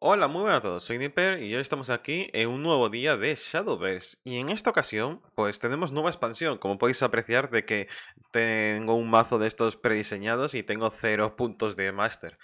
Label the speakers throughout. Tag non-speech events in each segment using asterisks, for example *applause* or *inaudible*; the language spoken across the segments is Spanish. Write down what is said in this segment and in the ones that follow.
Speaker 1: Hola, muy buenas a todos, soy Nipper y hoy estamos aquí en un nuevo día de Shadowverse y en esta ocasión pues tenemos nueva expansión, como podéis apreciar de que tengo un mazo de estos prediseñados y tengo 0 puntos de master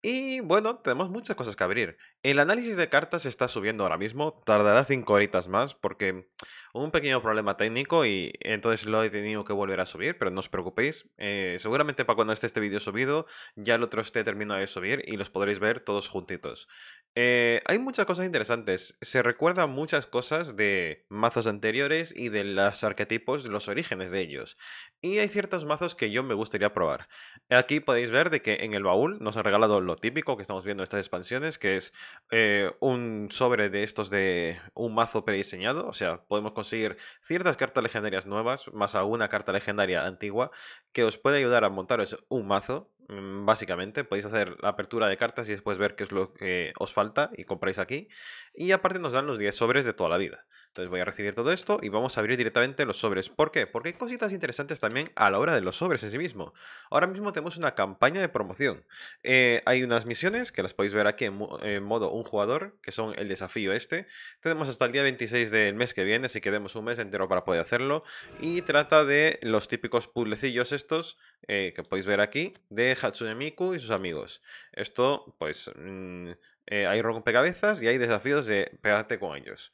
Speaker 1: Y bueno, tenemos muchas cosas que abrir el análisis de cartas está subiendo ahora mismo, tardará 5 horitas más porque hubo un pequeño problema técnico y entonces lo he tenido que volver a subir, pero no os preocupéis, eh, seguramente para cuando esté este vídeo subido ya el otro esté terminado de subir y los podréis ver todos juntitos. Eh, hay muchas cosas interesantes, se recuerdan muchas cosas de mazos anteriores y de los arquetipos, de los orígenes de ellos, y hay ciertos mazos que yo me gustaría probar. Aquí podéis ver de que en el baúl nos ha regalado lo típico que estamos viendo en estas expansiones, que es eh, un sobre de estos de un mazo prediseñado. O sea, podemos conseguir ciertas cartas legendarias nuevas, más alguna carta legendaria antigua, que os puede ayudar a montaros un mazo. Mm, básicamente, podéis hacer la apertura de cartas y después ver qué es lo que os falta y compráis aquí. Y aparte nos dan los 10 sobres de toda la vida. Entonces voy a recibir todo esto y vamos a abrir directamente los sobres. ¿Por qué? Porque hay cositas interesantes también a la hora de los sobres en sí mismo. Ahora mismo tenemos una campaña de promoción. Eh, hay unas misiones que las podéis ver aquí en, modo un jugador, que son el desafío este. Tenemos hasta el día 26 del mes que viene, así que demos un mes entero para poder hacerlo. Y trata de los típicos puzzlecillos estos eh, que podéis ver aquí, de Hatsune Miku y sus amigos. Esto, pues... Mm, eh, hay rompecabezas y hay desafíos de pegarte con ellos.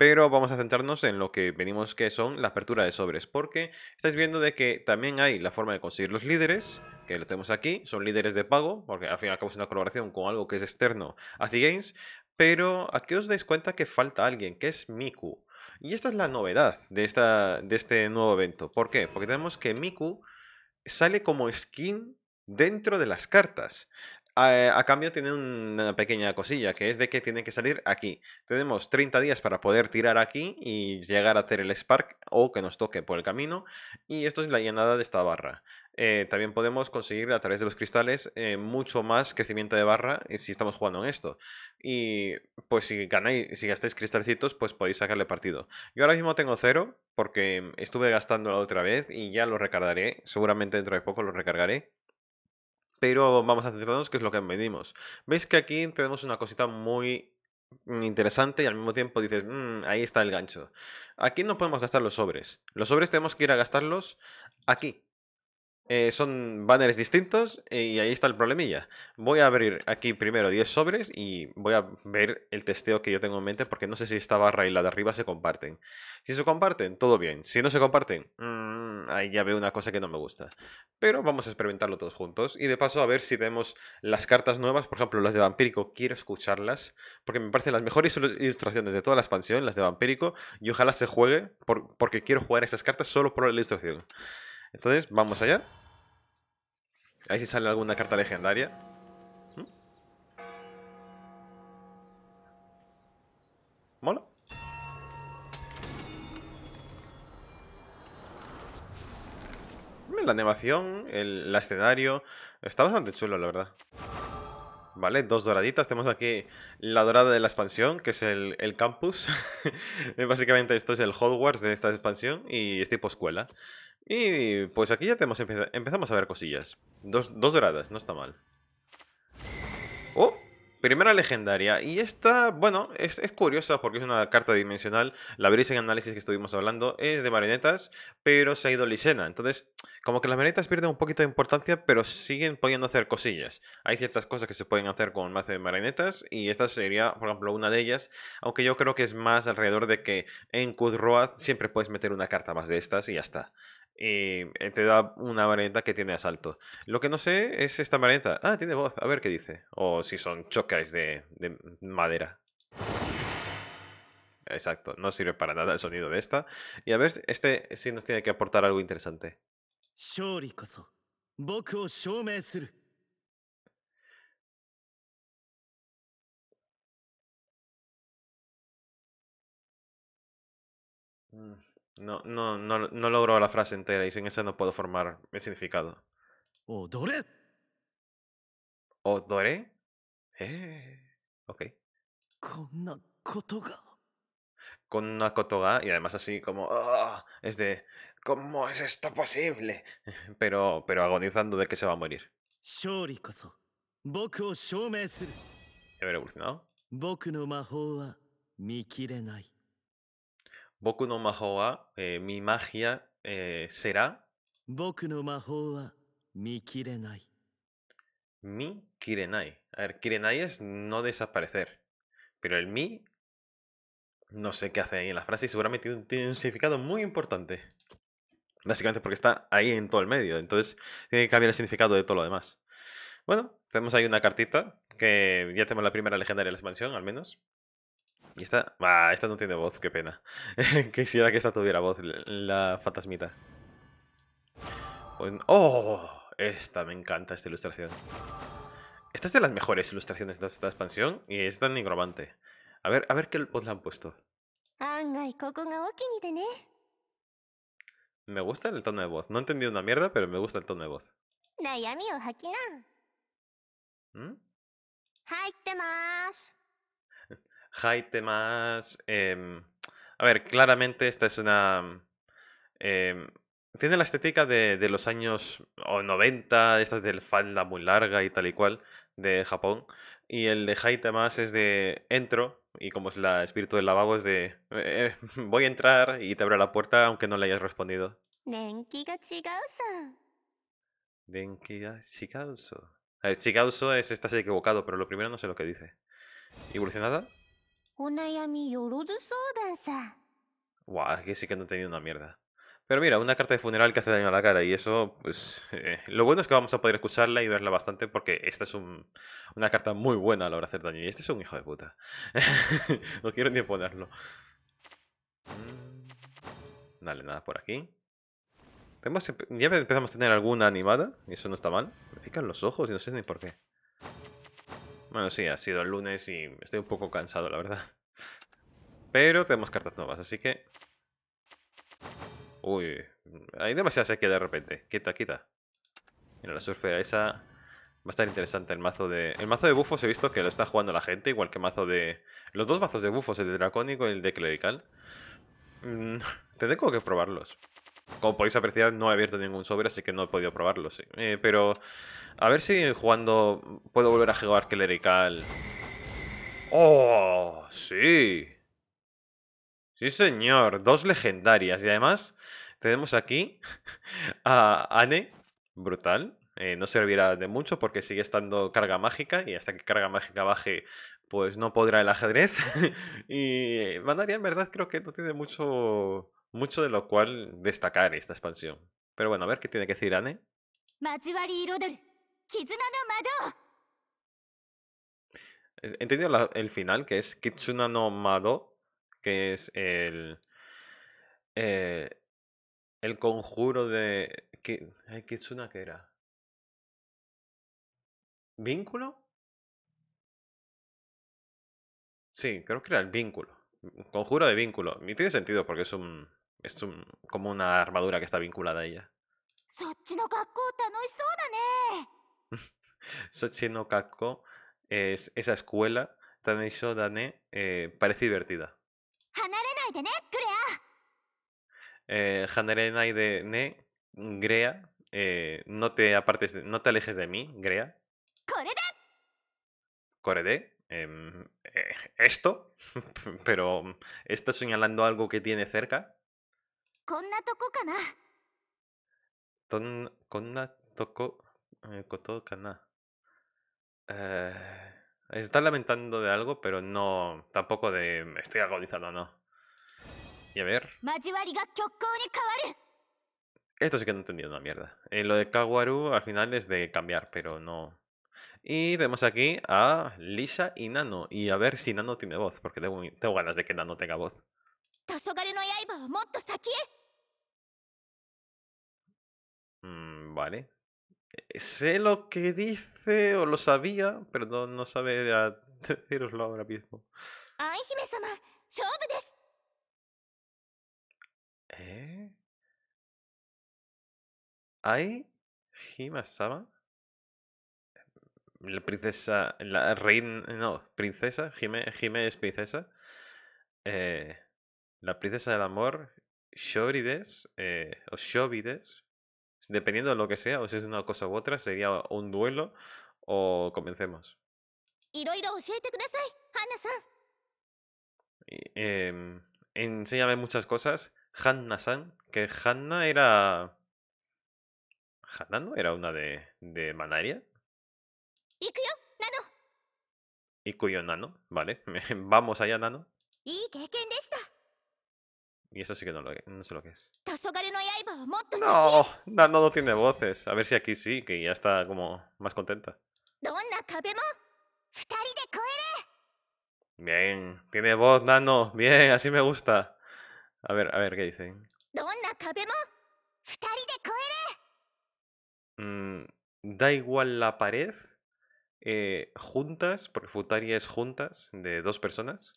Speaker 1: Pero vamos a centrarnos en lo que venimos que son la apertura de sobres, porque estáis viendo de que también hay la forma de conseguir los líderes, que lo tenemos aquí, son líderes de pago, porque al fin y al cabo es una colaboración con algo que es externo a The Games, pero aquí os dais cuenta que falta alguien, que es Miku. Y esta es la novedad de, esta, de este nuevo evento. ¿Por qué? Porque tenemos que Miku sale como skin dentro de las cartas. Eh, a, cambio tiene una pequeña cosilla, que es de que tiene que salir aquí. Tenemos 30 días para poder tirar aquí y llegar a hacer el Spark o que nos toque por el camino. Y esto es la llenada de esta barra. Eh, también podemos conseguir a través de los cristales eh, mucho más crecimiento de barra si estamos jugando en esto. Y pues si ganáis, si gastáis cristalcitos, pues podéis sacarle partido. Yo ahora mismo tengo cero porque mm, estuve gastando la otra vez y ya lo recargaré. Seguramente dentro de poco lo recargaré pero vamos a centrarnos que es lo que vendimos. Veis que aquí tenemos una cosita muy interesante y al mismo tiempo dices, mm, ahí está el gancho. Aquí no podemos gastar los sobres. Los sobres tenemos que ir a gastarlos aquí. Eh, son banners distintos y ahí está el problemilla. Voy a abrir aquí primero 10 sobres y voy a ver el testeo que yo tengo en mente porque no sé si esta barra y la de arriba se comparten. Si se comparten, todo bien. Si no se comparten, mmm, ahí ya veo una cosa que no me gusta. Pero vamos a experimentarlo todos juntos y de paso a ver si tenemos las cartas nuevas, por ejemplo las de Vampírico, quiero escucharlas porque me parecen las mejores ilustraciones de toda la expansión, las de Vampírico, y ojalá se juegue porque quiero jugar esas cartas solo por la ilustración. Entonces, vamos allá. A ver si sale alguna carta legendaria. ¿Mm? ¿Mola? La animación, el, escenario... Está bastante chulo, la verdad. Vale, dos doraditas. Tenemos aquí la dorada de la expansión, que es el, el campus. *laughs* Básicamente esto es el Hogwarts de esta expansión y este tipo escuela. Y pues aquí ya empezamos a ver cosillas. Dos, doradas, no está mal. ¡Oh! Primera legendaria. Y esta, bueno, es, curiosa porque es una carta dimensional. La veréis en análisis que estuvimos hablando. Es de marionetas, pero se ha ido lisena. Entonces, como que las marionetas pierden un poquito de importancia, pero siguen pudiendo hacer cosillas. Hay ciertas cosas que se pueden hacer con mazo de marionetas. Y esta sería, por ejemplo, una de ellas. Aunque yo creo que es más alrededor de que en Kudroa siempre puedes meter una carta más de estas y ya está y eh, te da una varieta que tiene asalto. Lo que no sé es esta varieta. Ah, tiene voz, a ver qué dice. O si son chocas de, madera. Exacto, no sirve para nada el sonido de esta. Y a ver, este sí nos tiene que aportar algo interesante.
Speaker 2: No, no, no, no logro la frase entera y sin esa no puedo formar
Speaker 1: el significado.
Speaker 2: ¿Odore?
Speaker 1: ¿Odore? Eh, ok. una Konakotoga, y además así como, ah, es de, ¿cómo es esto posible? *laughs* Pero, pero agonizando de que se va a morir. ¿Ya haber evolucionado? Boku no Mahoa, eh, mi magia eh, será.
Speaker 2: Boku no Mahoa, mi kirenai.
Speaker 1: Mi kirenai. A ver, kirenai es no desaparecer. Pero el mi. No sé qué hace ahí en la frase y seguramente tiene un significado muy importante. Básicamente porque está ahí en todo el medio. Entonces tiene que cambiar el significado de todo lo demás. Bueno, tenemos ahí una cartita que ya tenemos la primera legendaria de la expansión, al menos. Y esta... Ah, esta no tiene voz, qué pena. *laughs* Quisiera que esta tuviera voz, la fantasmita. Pues, ¡Oh! Esta, me encanta esta ilustración. Esta es de las mejores ilustraciones de esta expansión y es tan nigromante. A ver, a ver qué voz le han puesto. Me gusta el tono de voz. No he entendido una mierda, pero me gusta el tono de voz. ¿Mm? Jaite más... Em, a ver, claramente esta es una... Em, tiene la estética de, los años 90, esta es del falda muy larga y tal y cual de Japón. Y el de Haite más es de entro, y como es la espíritu del lavabo, es de eh, *laughs* voy a entrar y te abro la puerta aunque no le hayas respondido.
Speaker 2: Denki ga chigauso.
Speaker 1: Denki A ver, chigauso es estás equivocado, pero lo primero no sé lo que dice. ¿Evolucionada? Buah, ¡Guau! que sí que no he tenido una mierda. Pero mira, una carta de funeral que hace daño a la cara y eso, pues... Eh, lo bueno es que vamos a poder escucharla y verla bastante porque esta es una carta muy buena a la hora de hacer daño. Y este es un hijo de puta. *laughs* no quiero ni ponerlo. Mm, dale, nada por aquí. Ya empezamos a tener alguna animada y eso no está mal. Me pican los ojos y no sé ni por qué. Bueno, sí, ha sido el lunes y estoy un poco cansado, la verdad. Pero tenemos cartas nuevas, así que... Uy, hay demasiadas aquí de repente. Quita, quita. Mira, la surfera esa... Va a estar interesante el mazo de... El mazo de bufos he visto que lo está jugando la gente, igual que el mazo de... Los dos mazos de bufos, el de dracónico y el de clerical. Te mm, *laughs* tendré que probarlos. Como podéis apreciar, no he abierto ningún sobre, así que no he podido probarlo, sí. Eh, pero a ver si jugando puedo volver a jugar clerical. ¡Oh! ¡Sí! Sí, señor. Dos legendarias. Y además tenemos aquí a Anne. Brutal. Eh, no servirá de mucho porque sigue estando carga mágica y hasta que carga mágica baje pues no podrá el ajedrez. *laughs* y eh, Mandaria en verdad creo que no tiene mucho mucho de lo cual destacar esta expansión. Pero bueno, a ver qué tiene que decir Anne.
Speaker 2: He
Speaker 1: entendido el final, que es Kitsuna no Mado, que es el, eh, el conjuro de... ¿Qué,
Speaker 2: ¿Kitsuna qué era? ¿Vínculo? Sí, creo que era el vínculo. Conjuro de vínculo.
Speaker 1: Y tiene sentido porque es un, es como una armadura que está vinculada a ella. Sochi no Kako *laughs* es esa escuela, tanisoda Dane, eh, parece divertida. Eh, Hanarenai de Ne, Grea, eh, no te apartes, no te alejes de mí, Grea. Korede. Em, eh, esto, *laughs* pero está señalando algo que tiene cerca koto kana. Eh, está lamentando de algo, pero no. Tampoco de. Estoy agonizando, no. Y a ver. Esto sí que no he entendido una mierda. Eh, lo de Kawaru al final es de cambiar, pero no. Y tenemos aquí a Lisa y Nano. Y a ver si Nano tiene voz, porque tengo, tengo ganas de que Nano tenga voz. Vale. Eh, sé lo que dice, o lo sabía, pero no, no sabe
Speaker 2: *laughs* deciroslo ahora mismo. eh ay ¿Ai Hima-sama? La princesa... La
Speaker 1: reina... No, princesa. Hime, es princesa. Eh, la princesa del amor, Shobrides. eh, o Shobides, Dependiendo de lo que sea, o si es una cosa u otra, sería un duelo o comencemos. Em, enséñame muchas cosas. Hanna-san, que Hanna era... Hanna no era una de, de Manaria. Ikuyo, Nano. Ikuyo, Nano, vale. *laughs* Vamos allá, Nano. Y eso sí que no sé lo que es.
Speaker 2: No,
Speaker 1: no, no tiene voces. A ver si aquí sí, que ya está como más contenta. Bien, tiene voz, Nano. Bien, así me gusta. A ver, a ver, ¿qué dicen? Mm, da igual la pared. Eh, juntas, porque Futari es juntas, de dos personas.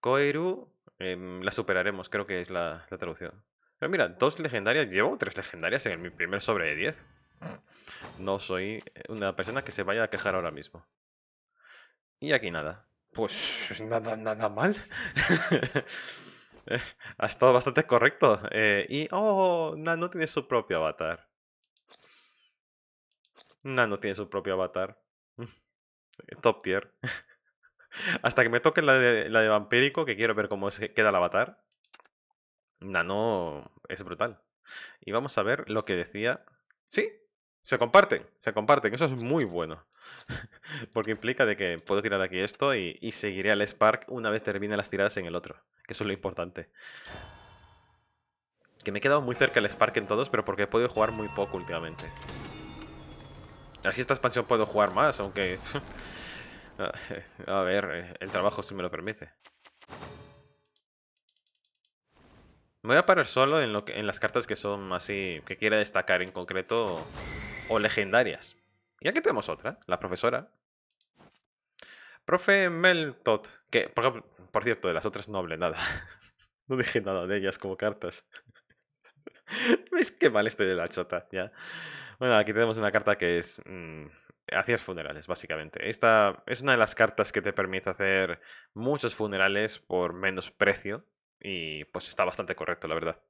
Speaker 1: Koeru Em, la superaremos, creo que es la, traducción. Pero mira, dos legendarias, llevo tres legendarias en mi primer sobre de 10. No soy eh, una persona que se vaya a quejar ahora mismo. Y aquí nada. Pues *laughs* nada, nada mal. *laughs* ha estado bastante correcto. Eh, y, oh, Nano tiene su propio avatar. Nano tiene su propio avatar. *laughs* Top tier. Hasta que me toque la de, vampírico, que quiero ver cómo se queda el avatar. no, es brutal. Y vamos a ver lo que decía. Sí, se comparten, se comparten. Eso es muy bueno. *laughs* Porque implica de que puedo tirar aquí esto y, seguiré al Spark una vez termine las tiradas en el otro. Que eso es lo importante. Que me he quedado muy cerca del Spark en todos, pero porque he podido jugar muy poco últimamente. Así esta expansión puedo jugar más, aunque... *laughs* *laughs* A ver, el trabajo si me lo permite. Me voy a parar solo en, lo que, en las cartas que son así, que quiera destacar en concreto, o legendarias. Y aquí tenemos otra, la profesora. Profe Meltot, que por, cierto, de las otras no hablé nada. *laughs* No dije nada de ellas como cartas. ¿Veis *laughs* qué mal estoy de la chota? ¿ya? Bueno, aquí tenemos una carta que es... Mm, hacías funerales, básicamente. Esta es una de las cartas que te permite hacer muchos funerales por menos precio y pues está bastante correcto, la verdad.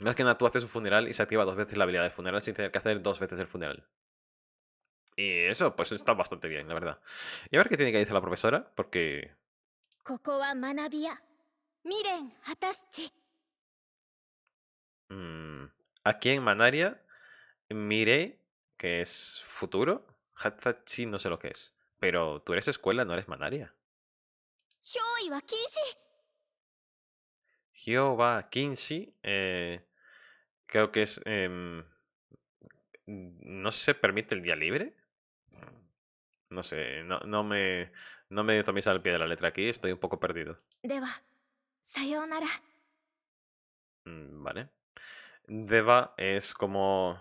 Speaker 1: Más que nada, tú haces un funeral y se activa dos veces la habilidad de funeral sin tener que hacer dos veces el funeral. Y eso, pues está bastante bien, la verdad. Y a ver qué tiene que decir la profesora, porque... Mm, aquí en Manaria, mire, que es futuro, Hatsachi no sé lo que es. Pero tú eres escuela, no eres manaria. Yo kinshi. kinshi. Eh, creo que es... Em, mm, ¿No se permite el día libre? No sé, no, no me... No me toméis al pie de la letra aquí, estoy un poco perdido.
Speaker 2: Deba, sayonara.
Speaker 1: Mm, vale. Deva es como...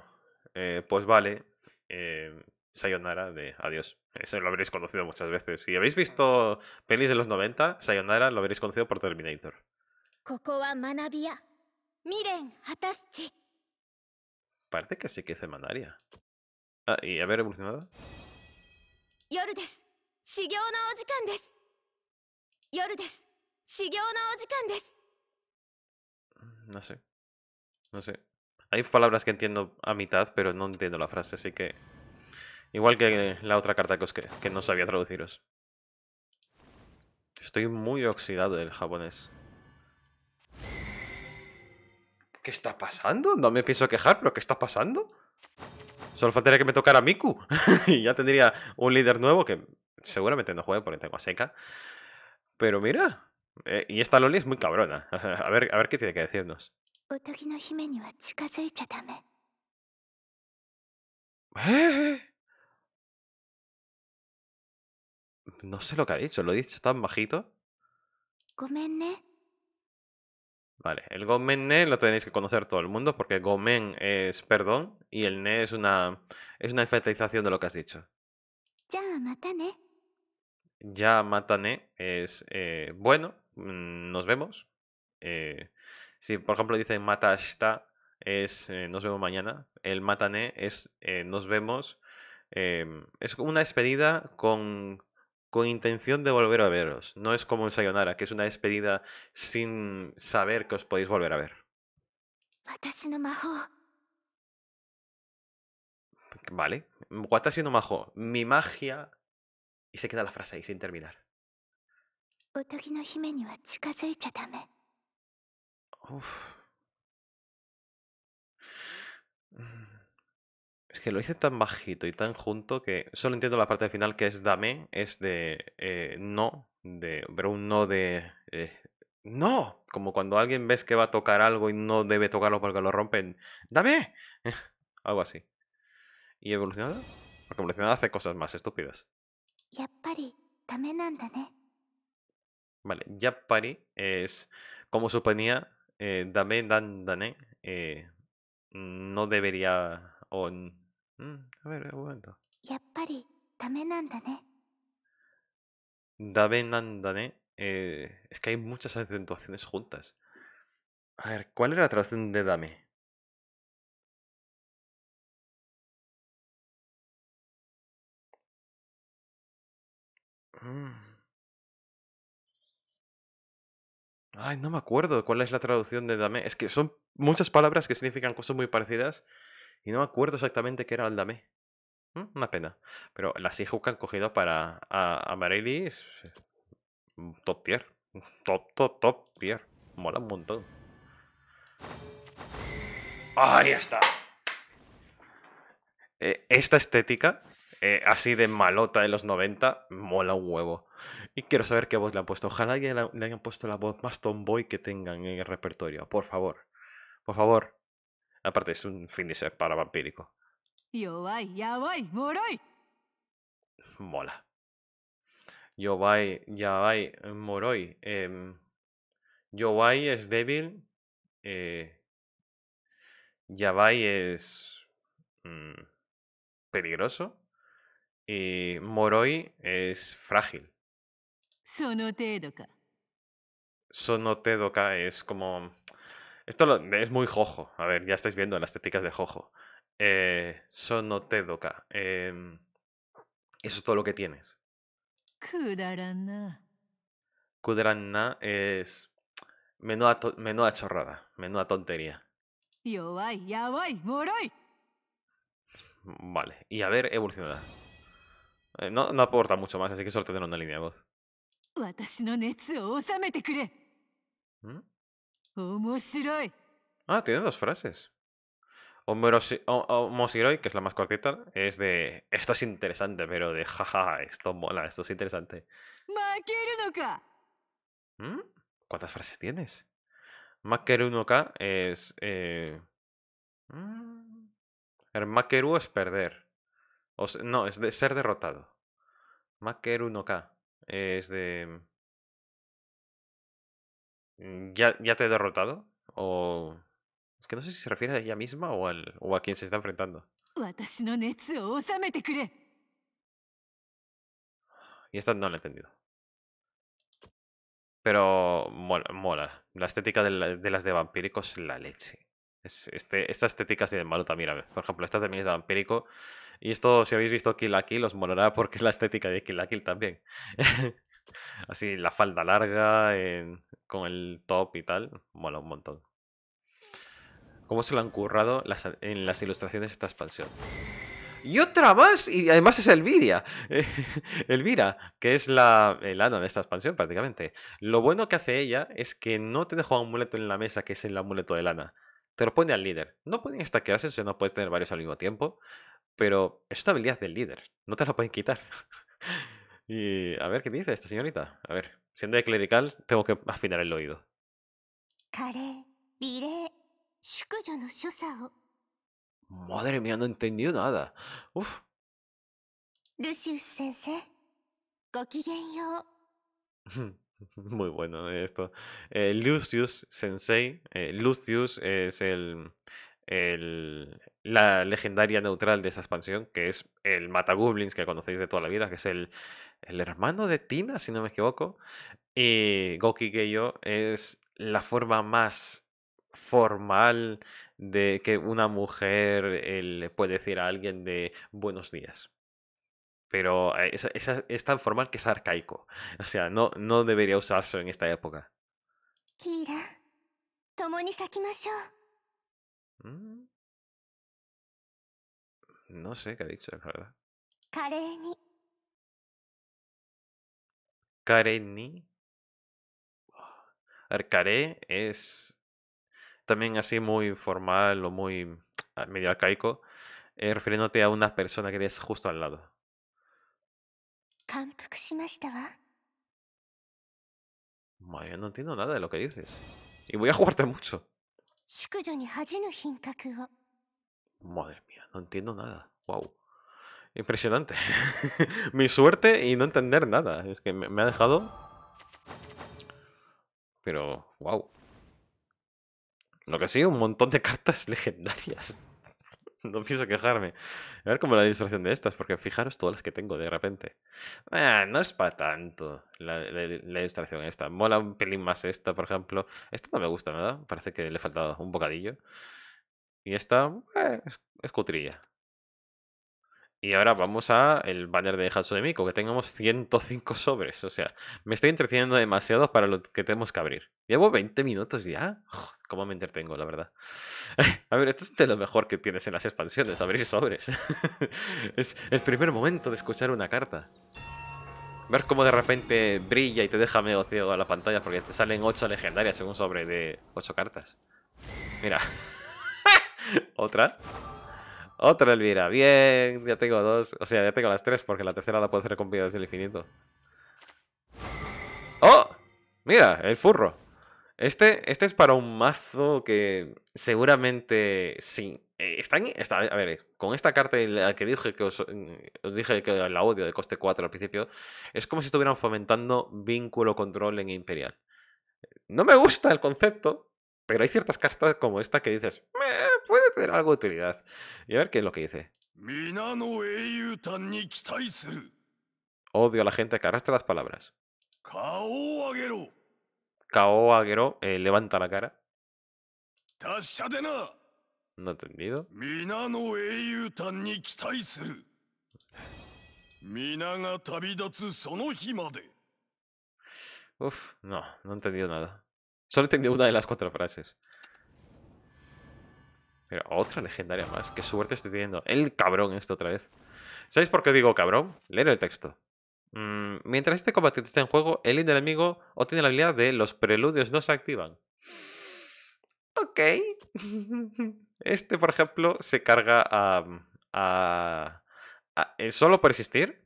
Speaker 1: Eh, pues vale. Eh, Sayonara de adiós. Eso lo habréis conocido muchas veces. Si habéis visto pelis de los 90, Sayonara lo habréis conocido por Terminator. Parece que sí que es Manaria. Ah, y haber evolucionado. No sé. No sé. Hay palabras que entiendo a mitad, pero no entiendo la frase, así que Igual que la otra carta que, os que, no sabía traduciros. Estoy muy oxidado del japonés. ¿Qué está pasando? No me pienso quejar, pero ¿qué está pasando? Solo faltaría que me tocara Miku. *laughs* y ya tendría un líder nuevo que seguramente no juegue porque tengo a Seca. Pero mira. Eh, y esta Loli es muy cabrona. *laughs* a, ver, a ver qué tiene que decirnos.
Speaker 2: *laughs* No sé lo que ha dicho, lo he dicho tan bajito. Gomenne.
Speaker 1: Vale, el gomen ne lo tenéis que conocer todo el mundo porque gomen es perdón y el ne es una es una enfatización de lo que has dicho.
Speaker 2: Ya matane.
Speaker 1: Ya matane es eh, bueno, mm, nos vemos. Eh, si por ejemplo dicen matashita es eh, nos vemos mañana, el matane es nos vemos. es una despedida con con intención de volver a veros. No es como en Sayonara, que es una despedida sin saber que os podéis volver a ver. Vale. Watashi no majo. Mi magia. Y se queda la frase ahí sin terminar. Uf. que lo hice tan bajito y tan junto que solo entiendo la parte final que es dame, es de eh, no, de, pero un no de eh,
Speaker 2: no,
Speaker 1: como cuando alguien ves que va a tocar algo y no debe tocarlo porque lo rompen, dame, eh, algo así. ¿Y evolucionado? Porque evolucionado hace cosas más estúpidas.
Speaker 2: dame
Speaker 1: Vale, Yapari es, como suponía, eh, dame, dan, dané, no debería o Mm, a ver,
Speaker 2: Eh. es que hay muchas acentuaciones juntas. A ver, ¿cuál es la traducción de dame? Mm. Ay, no me acuerdo cuál es la traducción de dame. Es que son
Speaker 1: muchas palabras que significan cosas muy parecidas y no me acuerdo exactamente qué era Aldame. Mm, una pena. Pero las hook que han cogido para a, es mm, top tier. *laughs* Top, top, top tier. Mola un montón. Ahí está. Eh, esta estética, eh, así de malota de los 90, mola un huevo. Y quiero saber qué voz le han puesto. Ojalá le hayan puesto la voz más tomboy que tengan en el repertorio. Por favor. Por favor. Aparte, es un finisher para vampírico. Mola. Yowai, Yowai, Moroi. Eh, es débil. Eh, es mm, peligroso. Y Moroi es frágil.
Speaker 2: Sonotedoka.
Speaker 1: Sonotedoka es como esto es muy jojo. A ver, ya estáis viendo las estéticas de jojo. Eh, sonotedoka. Eh, em, eso es todo lo que tienes.
Speaker 2: Kudarana.
Speaker 1: Kudarana es menuda, chorrada, menuda tontería. Vale, y a ver, evolucionará. Eh, no, aporta mucho más, así que solo tener una línea de voz. ¿Mm? Ah, tiene dos frases. Omosiroi, que es la más cortita, es de esto es interesante, pero de jaja, esto mola, esto es interesante. ¿Mm? ¿Cuántas frases tienes? Makeru no ka es. Eh...
Speaker 2: Mm,
Speaker 1: el makeru es perder. no, es de ser derrotado. Makeru no ka es de. Mm, ¿Ya, ya te he derrotado? ¿O.? Es que no sé si se refiere a ella misma o, al, o a quien se está enfrentando. Y esta no la he entendido. Pero mola, mola. La estética de, de las de vampíricos la leche. Es, este, esta estética de malota, ver Por ejemplo, esta también es de vampírico. Y esto, si habéis visto Kill la Kill, os molará porque es la estética de Kill la también. *laughs* Así, la falda larga, con el top y tal, mola un montón. ¿Cómo se lo han currado en las ilustraciones de esta expansión? Y otra más, y además es Elvira. Eh, *laughs* Elvira, que es la el Ana de esta expansión prácticamente. Lo bueno que hace ella es que no te deja un amuleto en la mesa, que es el amuleto de Lana. Te lo pone al líder. No pueden estaquearse, o sea, no puedes tener varios al mismo tiempo. Pero es una habilidad del líder. No te la pueden quitar. Y a ver qué dice esta señorita. A ver, siendo de clerical, tengo que afinar el oído. Madre mía, no he entendido nada. Uf.
Speaker 2: *laughs*
Speaker 1: Muy bueno esto. Eh, Lucius Sensei. Eh, Lucius es el, el, la legendaria neutral de esta expansión, que es el Mata que conocéis de toda la vida, que es el, el hermano de Tina, si no me equivoco. Y eh, Goki Geyo es la forma más formal de que una mujer eh, le puede decir a alguien de buenos días. Pero eh, es, tan formal que es arcaico. O sea, no, no debería usarse en esta época.
Speaker 2: Kira, mm. No sé qué ha dicho, la verdad. Kareni. Arcaré es también así
Speaker 1: muy formal o muy ah, medio arcaico, eh, refiriéndote a una persona que es justo al lado. Madre, no entiendo nada de lo que dices. Y voy a jugarte mucho. Madre mía, no entiendo nada. Wow. Impresionante. *laughs* Mi suerte y no entender nada. Es que me, ha dejado... Pero, wow. Lo que sí, un montón de cartas *laughs* legendarias. no pienso quejarme. A ver cómo la ilustración de estas, porque fijaros todas las que tengo de repente. Ah, no es para tanto la, la, ilustración esta. Mola un pelín más esta, por ejemplo. Esta no me gusta nada, parece que le faltado un bocadillo. Y esta eh, es cutrilla. Y ahora vamos a el banner de Hatsune que tengamos 105 sobres. O sea, me estoy entreteniendo demasiado para lo que tenemos que abrir. Llevo 20 minutos ya. ¿Cómo me entretengo, la verdad? *laughs* a ver, esto es de lo mejor que tienes en las expansiones, abrir sobres. *laughs* es el primer momento de escuchar una carta. Ver cómo de repente brilla y te deja medio ciego a la pantalla porque te salen 8 legendarias en un sobre de 8 cartas. Mira. *laughs* Otra. Otra Elvira, bien. Ya tengo dos. O sea, ya tengo las tres porque la tercera la puedo hacer con vida desde el infinito. ¡Oh! Mira, el furro. Este, este es para un mazo que seguramente sí. Eh, están, está, a ver, con esta carta la que dije que os, mm, os, dije que la odio de coste 4 al principio, es como si estuvieran fomentando vínculo control en Imperial. No me gusta el concepto, pero hay ciertas castas como esta que dices, eh, puede tener algo de utilidad. Y a ver qué es lo que dice. Odio a la gente que arrastra las palabras.
Speaker 2: Kao
Speaker 1: Agero eh, levanta la cara. No entendido. Uf, no, no he entendido nada. Solo entendí una de las cuatro frases. Pero otra legendaria más. Qué suerte estoy teniendo. El cabrón esto otra vez. ¿Sabéis por qué digo cabrón? Leer el texto. Mm, mientras este combatiente está en juego, el enemigo obtiene la habilidad de los preludios no se activan.
Speaker 2: Ok. *laughs*
Speaker 1: Este, por ejemplo, se carga a... Eh, solo por existir.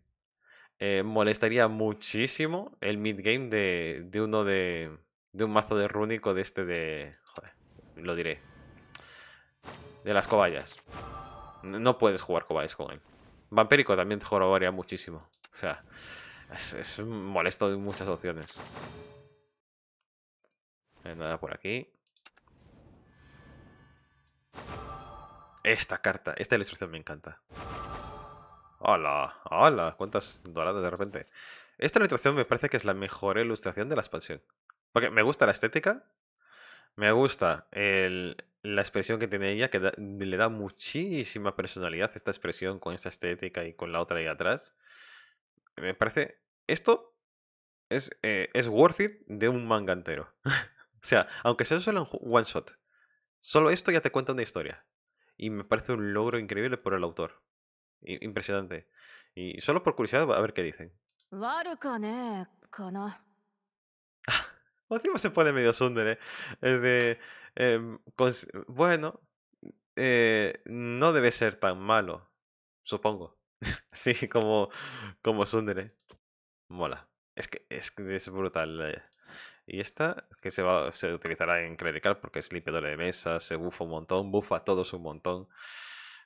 Speaker 1: Eh, molestaría muchísimo el mid-game de, de uno de de un mazo de rúnico de este de... Joder, lo diré. De las cobayas. No puedes jugar cobayas con él. Vampérico también te jorobaría muchísimo. O sea, es, molesto de muchas opciones. nada por aquí. Esta carta, esta ilustración me encanta. ¡Hola! ¡Hola! ¿Cuántas doradas de repente? Esta ilustración me parece que es la mejor ilustración de la expansión. Porque me gusta la estética, me gusta la expresión que tiene ella, que le da muchísima personalidad esta expresión con esa estética y con la otra de atrás. Me parece. Esto eh, es, worth it de un manga entero. *laughs* o sea, aunque sea solo un one shot, solo esto ya te cuenta una historia. Y me parece un logro increíble por el autor. impresionante. Y solo por curiosidad, a ver qué dicen encima se pone medio ¿eh? Es de. Em, bueno, eh, no debe ser tan malo, supongo. *laughs* sí, como, como ¿eh? Mola. Es que es, brutal. Eh. Y esta, que se, se utilizará en clerical porque es limpiador de mesa, se bufa un montón, bufa a todos un montón.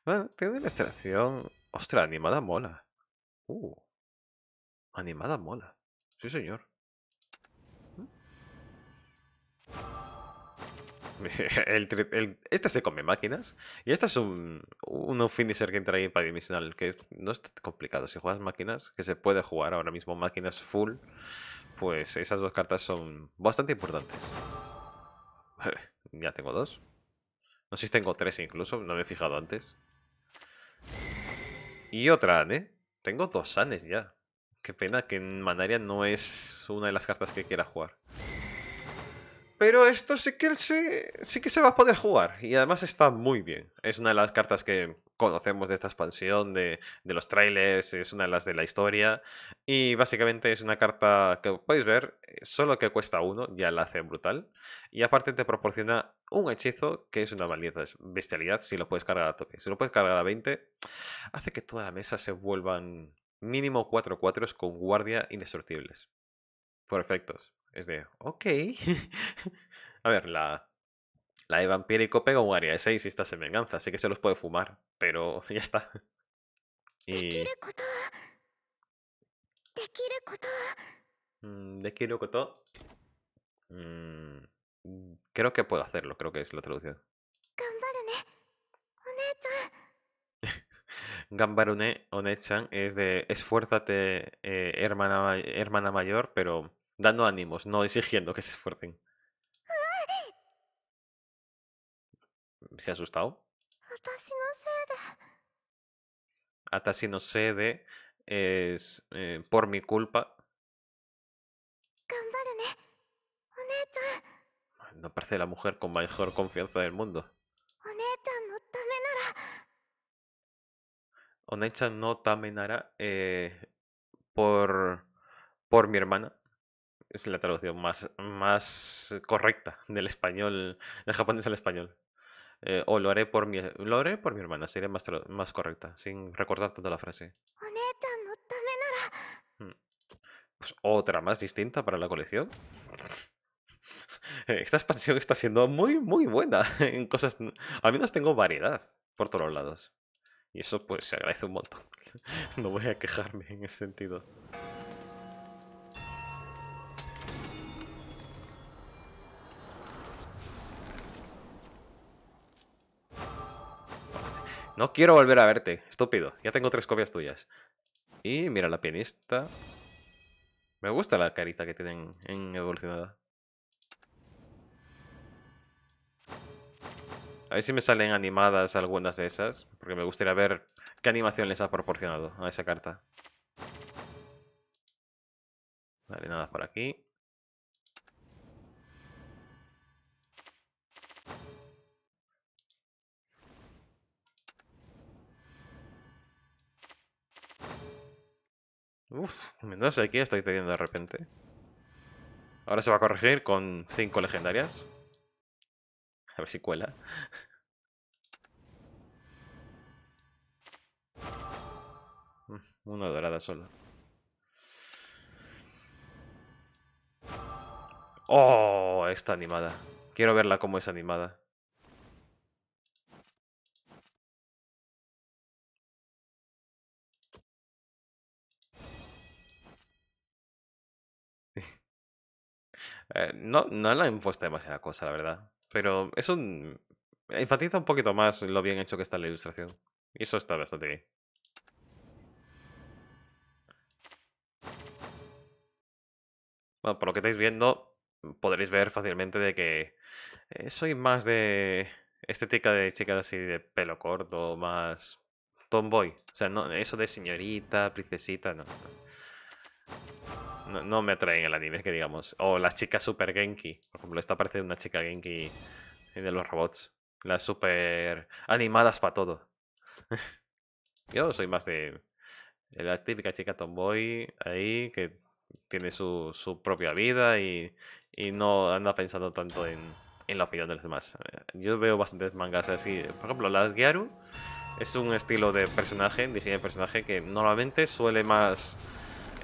Speaker 1: Bueno, tiene una extracción. Ostras, animada mola. Uh, animada mola. Sí, señor. *laughs* este se come máquinas. Y este es un, un finisher que entra ahí para dimensional. Que no es complicado. Si juegas máquinas, que se puede jugar ahora mismo máquinas full, pues esas dos cartas son bastante importantes. *laughs* ya tengo dos. No sé si tengo tres incluso, no me he fijado antes. Y otra ¿eh? Tengo dos Anes ya. Qué pena que en Manaria no es una de las cartas que quiera jugar. Pero esto sí que, se, sí que se va a poder jugar y además está muy bien. Es una de las cartas que conocemos de esta expansión, de, los trailers, es una de las de la historia y básicamente es una carta que podéis ver, eh, solo que cuesta uno, ya la hace brutal y aparte te proporciona un hechizo que es una bestialidad si lo puedes cargar a toque. Si lo puedes cargar a 20, hace que toda la mesa se vuelvan mínimo 4 4 con guardia indestructibles. Perfectos. Es de, ok.
Speaker 2: *laughs*
Speaker 1: a ver, la, la de vampírico pega un área de 6 y estás en venganza, así que se los puede fumar, pero *laughs* ya está. Y... Mm, de koto. Mm, creo que puedo hacerlo, creo que es la traducción. Gambarune Onechan *laughs* es de esfuérzate, eh, hermana, hermana mayor, pero Dando ánimos, no exigiendo que se esfuercen. ¿Se ha asustado? Atashi no cede es eh, por mi culpa. No parece la mujer con mayor confianza del mundo. Onechan no tamenara eh, por, por mi hermana es la traducción más, más correcta del español, del japonés al español. Eh, o lo haré por mi, lo por mi hermana, sería más, más correcta, sin recordar toda la frase. Mm. Pues otra más distinta para la colección. *laughs* Esta expansión está siendo muy, muy buena *laughs* en cosas... Al menos tengo variedad por todos lados. Y eso pues se agradece un montón. *laughs* No voy a quejarme en ese sentido. No quiero volver a verte, estúpido. Ya tengo tres copias tuyas. Y mira la pianista. Me gusta la carita que tienen en evolucionada. A ver si me salen animadas algunas de esas. Porque me gustaría ver qué animación les ha proporcionado a esa carta. Vale, nada por aquí. Uf, sé aquí estáis teniendo de repente. Ahora se va a corregir con 5 legendarias. A ver si cuela. Mm, una dorada solo. Oh, está animada. Quiero verla como es animada. Eh, no, no le han puesto demasiada cosa, la verdad. Pero es un. Enfatiza un poquito más lo bien hecho que está la ilustración. Y eso está bastante bien. Bueno, por lo que estáis viendo, podréis ver fácilmente de que eh, soy más de estética de chicas así de pelo corto, más tomboy. O sea, no, eso de señorita, princesita, no no, me atraen el anime, que digamos. O las chicas super Genki. Por ejemplo, esta parece una chica Genki de los robots. Las super animadas para todo. *laughs* Yo soy más de la típica chica tomboy ahí que tiene su, su propia vida y, y, no anda pensando tanto en, en, la opinión de los demás. Eh, yo veo bastantes mangas así. Por ejemplo, las Gyaru es un estilo de personaje, diseño de personaje que normalmente suele más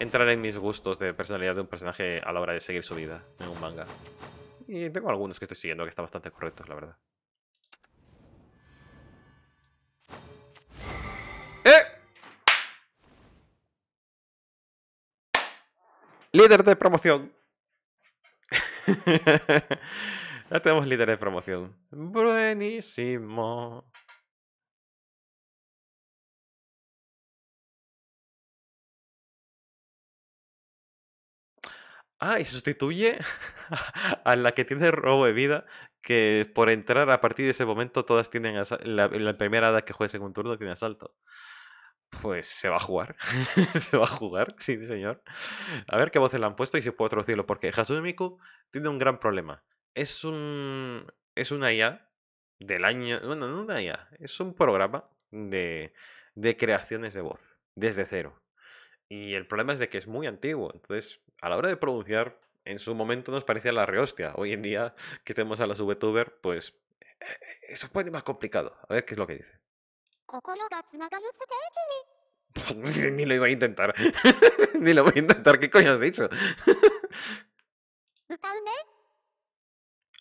Speaker 1: entrar en mis gustos de personalidad de un personaje a la hora de seguir su vida en un manga. Y tengo algunos que estoy siguiendo que están bastante correctos, la verdad. ¡Eh! Líder de promoción. *laughs* ya tenemos líder de promoción. Buenísimo.
Speaker 2: Ah, y sustituye
Speaker 1: *laughs* a la que tiene robo de vida, que por entrar a partir de ese momento todas tienen la, la primera edad que juegue un turno tiene asalto. Pues se va a jugar. *laughs* se va a jugar, sí, señor. A ver qué voces le han puesto y si puedo traducirlo, porque Hasumiku tiene un gran problema. Es un. Es una IA del año. Bueno, no una IA, es un programa de, de creaciones de voz, desde cero. Y el problema es de que es muy antiguo, entonces a la hora de pronunciar, en su momento nos parecía la rehostia. Hoy en día *laughs* que tenemos a los VTuber, pues e-, eso puede más complicado. A ver qué es lo que dice.
Speaker 2: *laughs*
Speaker 1: Ni lo iba a intentar. *laughs* Ni lo voy a intentar. ¿Qué coño has dicho?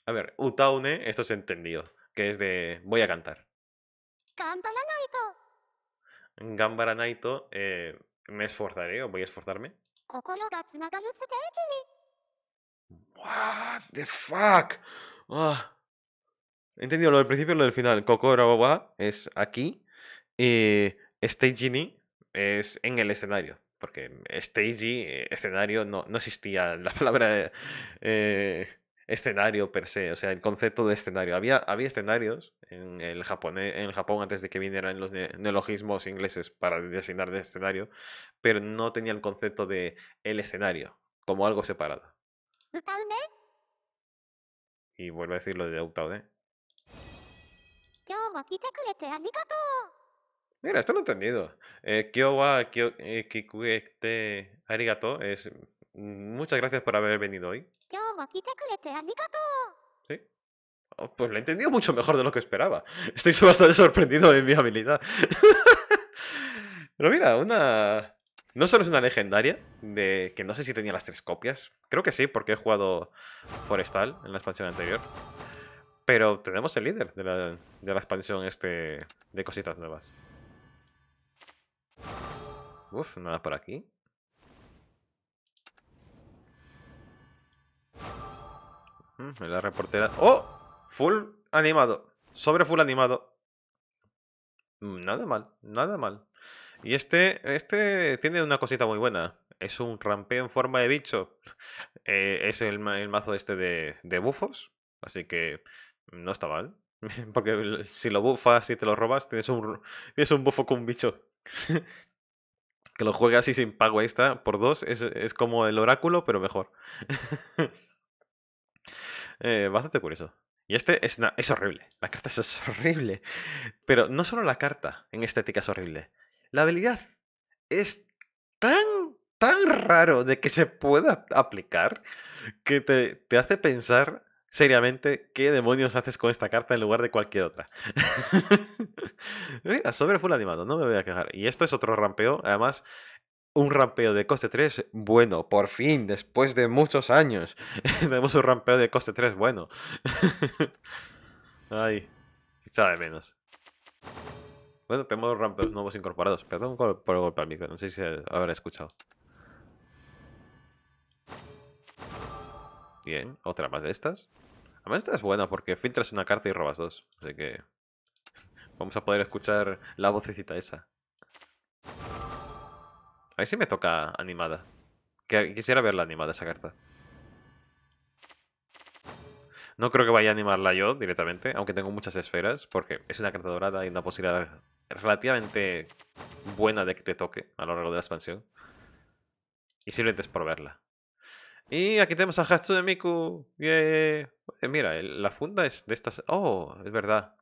Speaker 1: a ver, utaune, esto se entendió. Que es de voy a cantar. Gambaranaito. eh, me esforzaré o voy a esforzarme.
Speaker 2: What the fuck?
Speaker 1: Ah. He entendido lo del principio y lo del final. Kokoro es aquí. y Stagey es en el escenario. Porque Stagey, eh, escenario, no, no existía la palabra eh, escenario per se, o sea, el concepto de escenario. Había, había escenarios en el, en Japón antes de que vinieran los neologismos ingleses para designar de escenario, pero no tenía el concepto de el escenario como algo separado. Y vuelvo a decir lo de Utaune Mira, esto lo he entendido. Eh, pues kyo eh, arigato mm, muchas gracias por haber venido hoy. Sí. Oh, pues lo he entendido mucho mejor de lo que esperaba. Estoy *laughs* bastante sorprendido de mi habilidad. Pero mira, una... No solo es una legendaria, de que no sé si tenía las tres copias. Creo que sí, porque he jugado Forestal en la expansión anterior. Pero tenemos el líder de la, de la expansión este de cositas nuevas. Uf, nada por aquí. Mm, la reportera. ¡Oh! Full animado. Sobre full animado. Mm, nada mal, nada mal. Y este, este tiene una cosita muy buena. Es un rampeo en forma de bicho. *laughs* Eh, es el, el, mazo este de, de bufos. Así que no está mal. *laughs* Porque si lo bufas y te lo robas, tienes un, un bufo con un bicho. *laughs* que lo juegas así sin pago extra por dos es, es como el oráculo, pero mejor. Eh, bastante curioso. Y este es, horrible. La carta es *laughs* horrible. Pero no solo la carta en estética es horrible. La habilidad es tan, tan raro de que se pueda aplicar que te, te hace pensar seriamente qué demonios haces con esta carta en lugar de cualquier otra. *laughs* Mira, sobre full animado, no me voy a quejar. Y esto es otro rampeo, además, un rampeo de coste 3 bueno. Por fin, después de muchos años, *laughs* tenemos un rampeo de coste 3 bueno. *laughs* Ay, echada de menos. Bueno, tenemos rampeos nuevos incorporados. Perdón por el golpe al micro, no sé si habrá escuchado. Bien, otra más de estas. Además esta es buena porque filtras una carta y robas dos. Así que... Vamos a poder escuchar la vocecita esa. A ver si me toca animada. Quisiera verla animada esa carta. No creo que vaya a animarla yo directamente, aunque tengo muchas esferas, porque es una carta dorada y una posibilidad relativamente buena de que te toque a lo largo de la expansión. Y simplemente es por verla. Y aquí tenemos a Hatsune Miku. Mira, la funda es de estas... Oh, es verdad.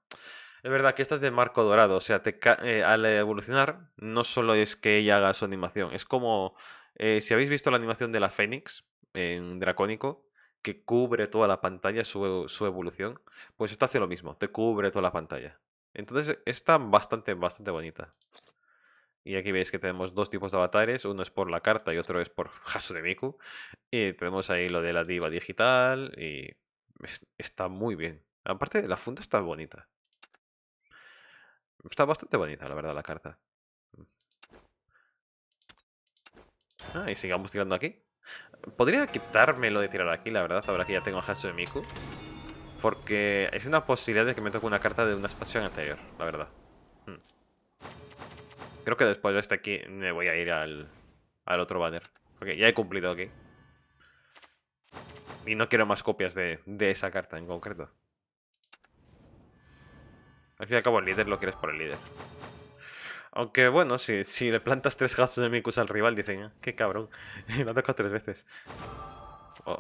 Speaker 1: Es verdad que esta es de marco dorado, o sea, eh, al evolucionar no solo es que ella haga su animación, es como eh, si habéis visto la animación de la Fénix en Dracónico, que cubre toda la pantalla su, su evolución, pues esta hace lo mismo, te cubre toda la pantalla. Entonces está bastante, bastante bonita. Y aquí veis que tenemos dos tipos de avatares, uno es por la carta y otro es por Hasu de Miku. Y tenemos ahí lo de la diva digital y está muy bien. Aparte, la funda está bonita. Está bastante bonita, la verdad, la carta. Mm. Ah, y sigamos tirando aquí. Podría quitármelo de tirar aquí, la verdad, ahora que ya tengo a de Miku. Porque es una posibilidad de que me toque una carta de una expansión anterior, la verdad. Mm. Creo que después de este aquí me voy a ir al, al otro banner. porque ya he cumplido aquí. Y no quiero más copias de, de esa carta en concreto. Al fin y al cabo el líder lo quieres por el líder. Aunque bueno, si, le plantas tres gastos de Mikus al rival, dicen, ah, qué cabrón. *laughs* lo tocado tres veces. Oh.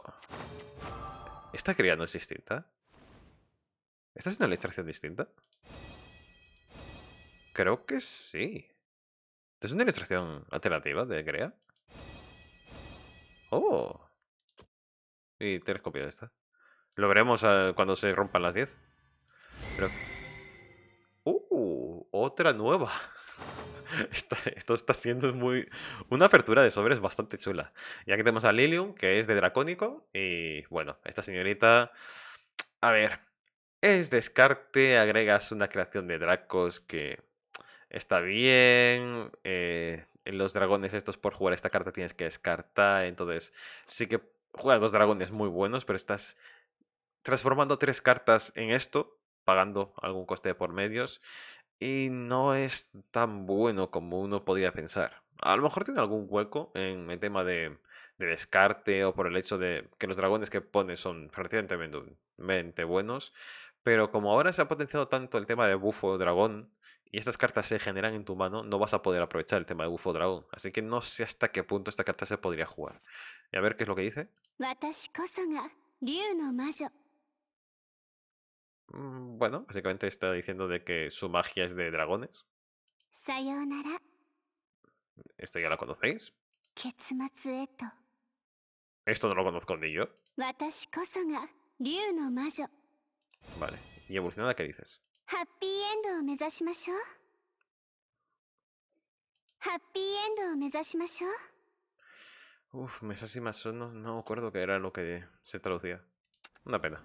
Speaker 1: ¿Esta cría no es distinta? ¿Esta es una ilustración distinta? Creo que sí. ¿Es una ilustración alternativa de crea? Oh. Y telescopio de esta. Lo veremos eh, cuando se rompan las 10. Pero... ¡Otra nueva! *laughs* esto está siendo muy... Una apertura de sobres bastante chula. Ya que tenemos a Lilium, que es de Dracónico. Y bueno, esta señorita... A ver. Es descarte, agregas una creación de Dracos que está bien. Eh, los dragones estos por jugar esta carta tienes que descartar. Entonces sí que juegas dos dragones muy buenos, pero estás transformando tres cartas en esto pagando algún coste por medios y no es tan bueno como uno podría pensar. A lo mejor tiene algún hueco en el tema de, descarte o por el hecho de que los dragones que pone son recientemente buenos, pero como ahora se ha potenciado tanto el tema de bufo dragón y estas cartas se generan en tu mano, no vas a poder aprovechar el tema de bufo dragón. Así que no sé hasta qué punto esta carta se podría jugar. Y a ver qué es lo que dice. Mm, bueno, básicamente está diciendo de que su magia es de dragones. Esto ya lo conocéis. Esto no lo conozco ni yo. Vale, y evolucionada, ¿qué dices? Happy Uf, no, no acuerdo qué era lo que se traducía. Una pena.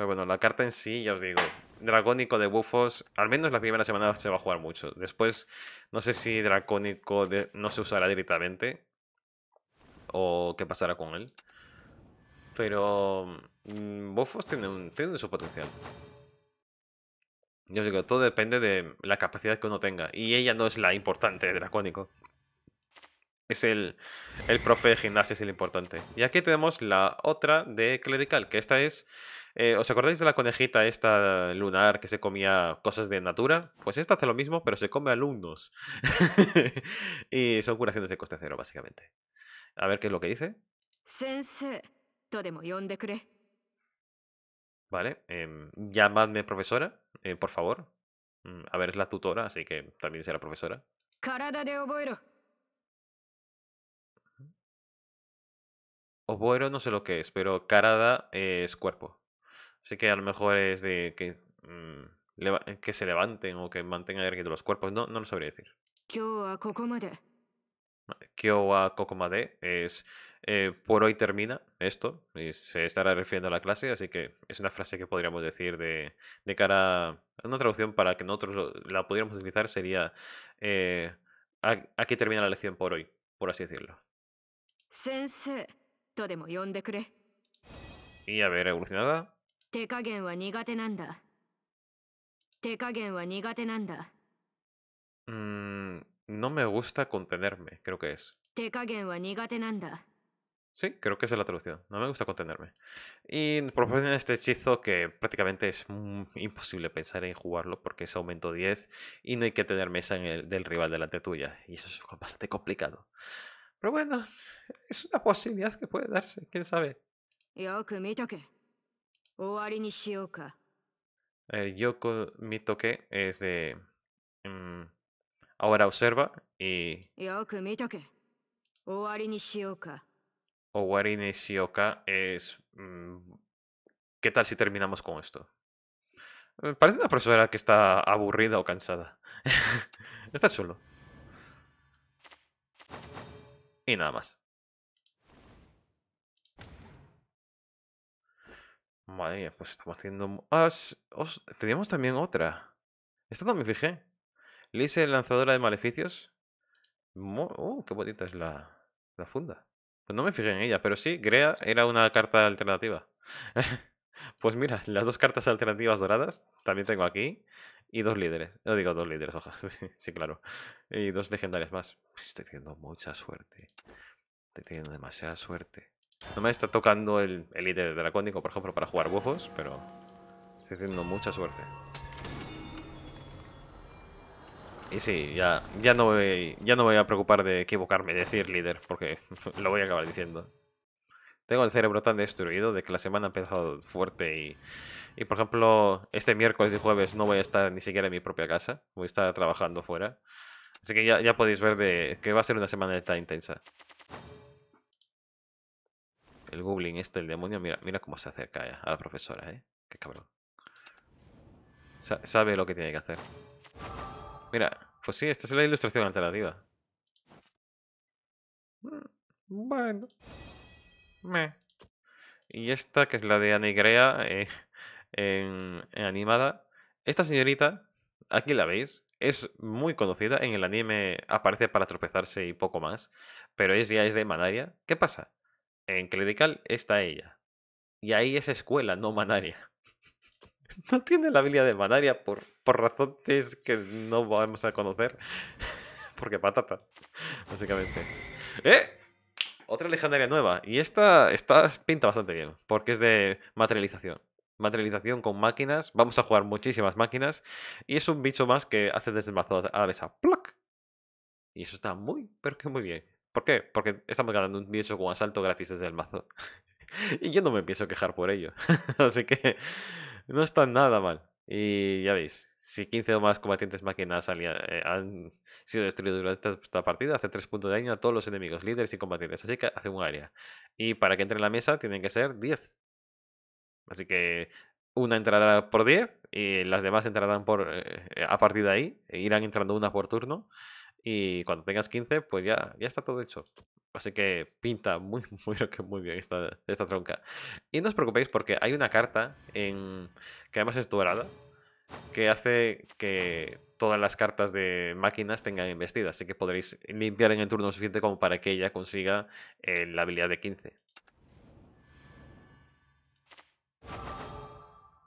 Speaker 1: Pero bueno, la carta en sí, ya os digo, Dragónico de bufos, al menos la primera semana se va a jugar mucho. Después, no sé si Dracónico no se usará directamente o qué pasará con él. Pero mm, Buffos bufos tiene, un, de su potencial. os digo, todo depende de la capacidad que uno tenga. Y ella no es la importante de Dracónico. Es el, profe de gimnasia, es el importante. Y aquí tenemos la otra de clerical, que esta es... Eh, ¿Os acordáis de la conejita esta lunar que se comía cosas de natura? Pues esta hace lo mismo, pero se come alumnos. *laughs* y son curaciones de coste cero, básicamente. A ver qué es lo que dice. Vale, em, llamadme profesora, eh, por favor. Mm, a ver, es la tutora, así que también será profesora. Oboero no sé lo que es, pero Karada es cuerpo. Así que a lo mejor es de que, mm, eh, que se levanten o que mantengan erguidos los cuerpos. No, no lo sabría decir. Kyo wa kokomade es eh, por hoy termina esto. Y se estará refiriendo a la clase, así que es una frase que podríamos decir de, cara a una traducción para que nosotros la pudiéramos utilizar sería eh, aquí termina la lección por hoy, por así decirlo.
Speaker 2: Sensei.
Speaker 1: Y a ver, evolucionada. Mm, no me gusta contenerme, creo que es. Sí, creo que es la traducción. No me gusta contenerme. Y proponen este hechizo que prácticamente es imposible pensar en jugarlo porque es aumento 10 y no hay que tener mesa en el, del rival delante tuya. Y eso es bastante complicado.
Speaker 2: Pero bueno, *laughs* es una posibilidad que puede darse, quién sabe. Eh,
Speaker 1: Yoko Mitoke es de. Mm, ahora observa y. Owari Nishioka es. Mm, ¿Qué tal si terminamos con esto? parece una profesora que está aburrida o cansada. *laughs* está chulo. Y nada más. Madre mía, pues estamos haciendo... Ah, teníamos también otra. Esta no me fijé. Lise, lanzadora de maleficios. Uh, qué bonita es la... la funda. Pues no me fijé en ella, pero sí, Grea era una carta alternativa. *laughs* Pues mira, las dos cartas alternativas doradas también tengo aquí. Y dos líderes. No digo dos líderes, *laughs* ojalá. sí, claro. Y dos legendarias más. Estoy teniendo mucha suerte. Estoy teniendo demasiada suerte. No me está tocando el, el líder dracónico, por ejemplo, para jugar huevos, pero estoy teniendo mucha suerte. Y sí, ya, ya, no ya no voy a preocupar de equivocarme y decir líder, porque *laughs* lo voy a acabar diciendo. Tengo el cerebro tan destruido de que la semana ha empezado fuerte y, y, por ejemplo, este miércoles y jueves no voy a estar ni siquiera en mi propia casa, voy a estar trabajando fuera. Así que ya, ya podéis ver de que va a ser una semana tan intensa. El googling este, el demonio, mira, mira cómo se acerca ya a la profesora, ¿eh? Qué cabrón. sabe lo que tiene que hacer. Mira, pues sí, esta es la ilustración alternativa.
Speaker 2: Mm, bueno.
Speaker 1: Y esta, que es la de Anigrea eh, *laughs* en, animada. Esta señorita, aquí la veis, es muy conocida. En el anime aparece para tropezarse y poco más. Pero ella es de Manaria. ¿Qué pasa? En Clerical está ella. Y ahí es escuela, no Manaria. *laughs* no tiene la habilidad de Manaria por, por razones que no vamos a conocer. *laughs* Porque patata, básicamente. ¡Eh! Otra legendaria nueva. Y esta, está pinta bastante bien, porque es de materialización. Materialización con máquinas. Vamos a jugar muchísimas máquinas. Y es un bicho más que hace desde el mazo a la mesa. Y eso está muy, pero que muy bien. ¿Por qué? Porque estamos ganando un bicho con asalto gratis desde el mazo. *laughs* y yo no me pienso quejar por ello. *laughs* Así que no está nada mal. Y ya veis, si 15 o más combatientes máquinas eh, han sido destruidos durante esta partida, hace 3 puntos de daño a todos los enemigos, líderes y combatientes. Así que hace un área. Y para que entre en la mesa tienen que ser 10. Así que una entrará por 10 y las demás entrarán por eh, a partir de ahí. E irán entrando una por turno. Y cuando tengas 15, pues ya, ya está todo hecho. Así que pinta muy, *laughs* muy, muy bien esta, esta tronca. Y no os preocupéis porque hay una carta en... que además es dorada que hace que todas las cartas de máquinas tengan investidas, así que podréis limpiar en el turno suficiente como para que ella consiga eh, la habilidad de 15.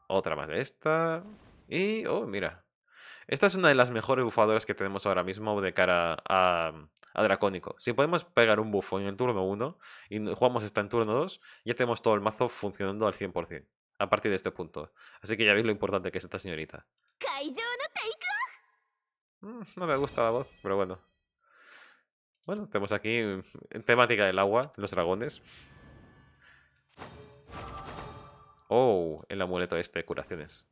Speaker 1: Otra más de esta. Y, oh, mira. Esta es una de las mejores bufadoras que tenemos ahora mismo de cara a, a Dracónico. Si podemos pegar un bufo en el turno 1 y jugamos esta en turno 2, ya tenemos todo el mazo funcionando al 100% a partir de este punto. Así que ya veis lo importante que es esta señorita.
Speaker 2: Mm, no me gusta la
Speaker 1: voz, pero bueno. Bueno, tenemos aquí mm, temática del agua, los dragones. Oh, el amuleto este de curaciones.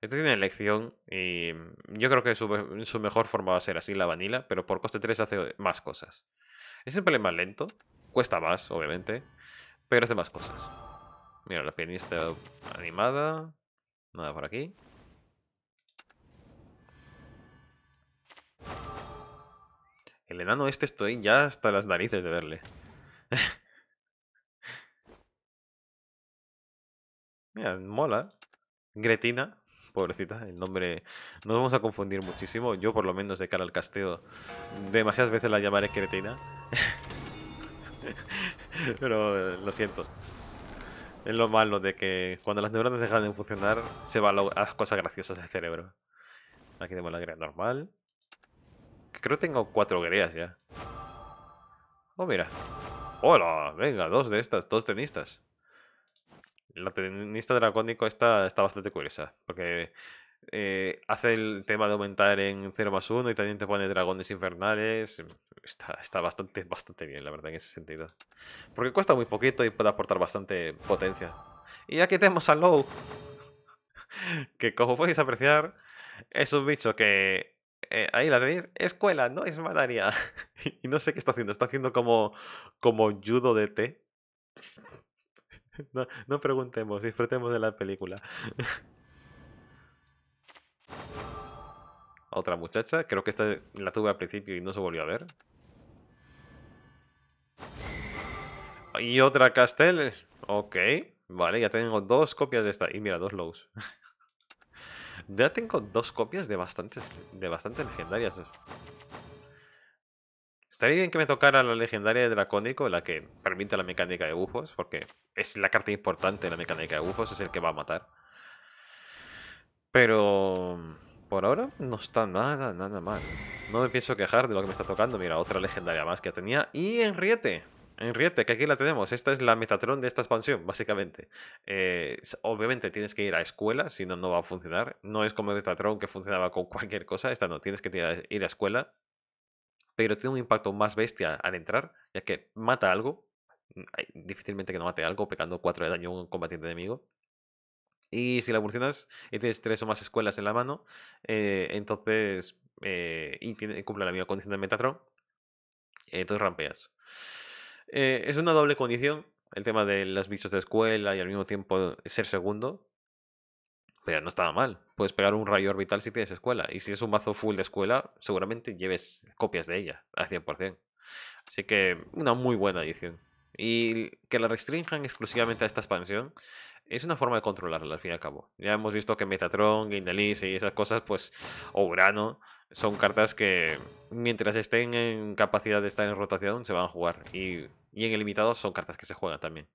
Speaker 1: Este tiene elección y mm, yo creo que su, mejor forma va a ser así, la vanilla, pero por coste 3 hace más cosas. Es un más lento, cuesta más, obviamente, pero hace más cosas. Mira, la pianista animada. Nada por aquí. El enano este estoy ya hasta las narices de verle. *laughs* Mira, mola. Gretina, pobrecita, el nombre... Nos vamos a confundir muchísimo. Yo, por lo menos, de cara al casteo, demasiadas veces la llamaré Gretina. *laughs* Pero lo siento. Es lo malo de que cuando las neuronas dejan de funcionar, se van a las cosas graciosas del cerebro. Aquí tenemos la grea normal. Creo que tengo cuatro greas ya. Oh, mira. ¡Hola! Venga, dos de estas, dos tenistas. La tenista dracónico está bastante curiosa, porque eh, hace el tema de aumentar en 0 más 1 y también te pone dragones infernales. Em, está, bastante, bastante bien, la verdad, en ese sentido. Porque cuesta muy poquito y puede aportar bastante potencia. Y aquí tenemos a Low. *laughs* que como podéis apreciar, es un bicho que... Eh, ahí la tenéis. Escuela, no es malaria. *laughs* y no sé qué está haciendo. Está haciendo como, como judo de té. *laughs* no, no preguntemos, disfrutemos de la película. otra muchacha. Creo que esta la tuve al principio y no se volvió a ver. Y otra Castel. Ok. Vale, ya tengo dos copias de esta. Y mira, dos lows. *laughs* ya tengo dos copias de bastantes, de bastantes legendarias. Estaría bien que me tocara la legendaria de Dracónico, la que permite la mecánica de bufos, porque es la carta importante de la mecánica de bufos, es el que va a matar. Pero... Por ahora no está nada, nada mal. No me pienso quejar de lo que me está tocando. Mira, otra legendaria más que tenía. Y Enriete. Enriete, que aquí la tenemos. Esta es la Metatron de esta expansión, básicamente. Eh, obviamente tienes que ir a escuela, si no, no va a funcionar. No es como Metatron que funcionaba con cualquier cosa. Esta no, tienes que ir a escuela. Pero tiene un impacto más bestia al entrar, ya que mata algo. Difícilmente que no mate algo, pegando 4 de daño a un combatiente enemigo. Y si la evolucionas y tienes tres o más escuelas en la mano, eh, entonces eh, y cumple la misma condición de Metatron, entonces rampeas. Eh, es una doble condición el tema de los bichos de escuela y al mismo tiempo ser segundo. Pero no está mal. Puedes pegar un rayo orbital si tienes escuela. Y si es un mazo full de escuela, seguramente lleves copias de ella al 100%. Así que una muy buena edición. Y que la restrinjan exclusivamente a esta expansión es una forma de controlarla al fin y al cabo. Ya hemos visto que Metatron, Guindalís y esas cosas, pues, o Urano, son cartas que mientras estén en capacidad de estar en rotación se van a jugar. Y, en el limitado son cartas que se juegan también.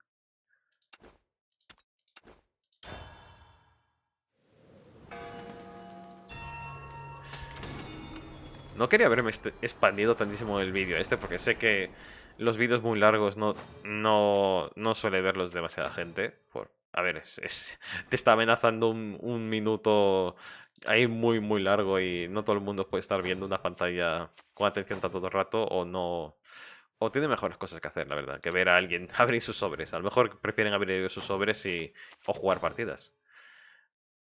Speaker 1: No quería haberme expandido tantísimo el vídeo este porque sé que los vídeos muy largos no, no, no suele verlos demasiada gente por a ver, *laughs* te está amenazando un, minuto ahí muy, muy largo y no todo el mundo puede estar viendo una pantalla con atención tanto todo el rato o no. O tiene mejores cosas que hacer, la verdad, que ver a alguien *laughs* abrir sus sobres. A lo mejor prefieren abrir sus sobres y, o jugar partidas.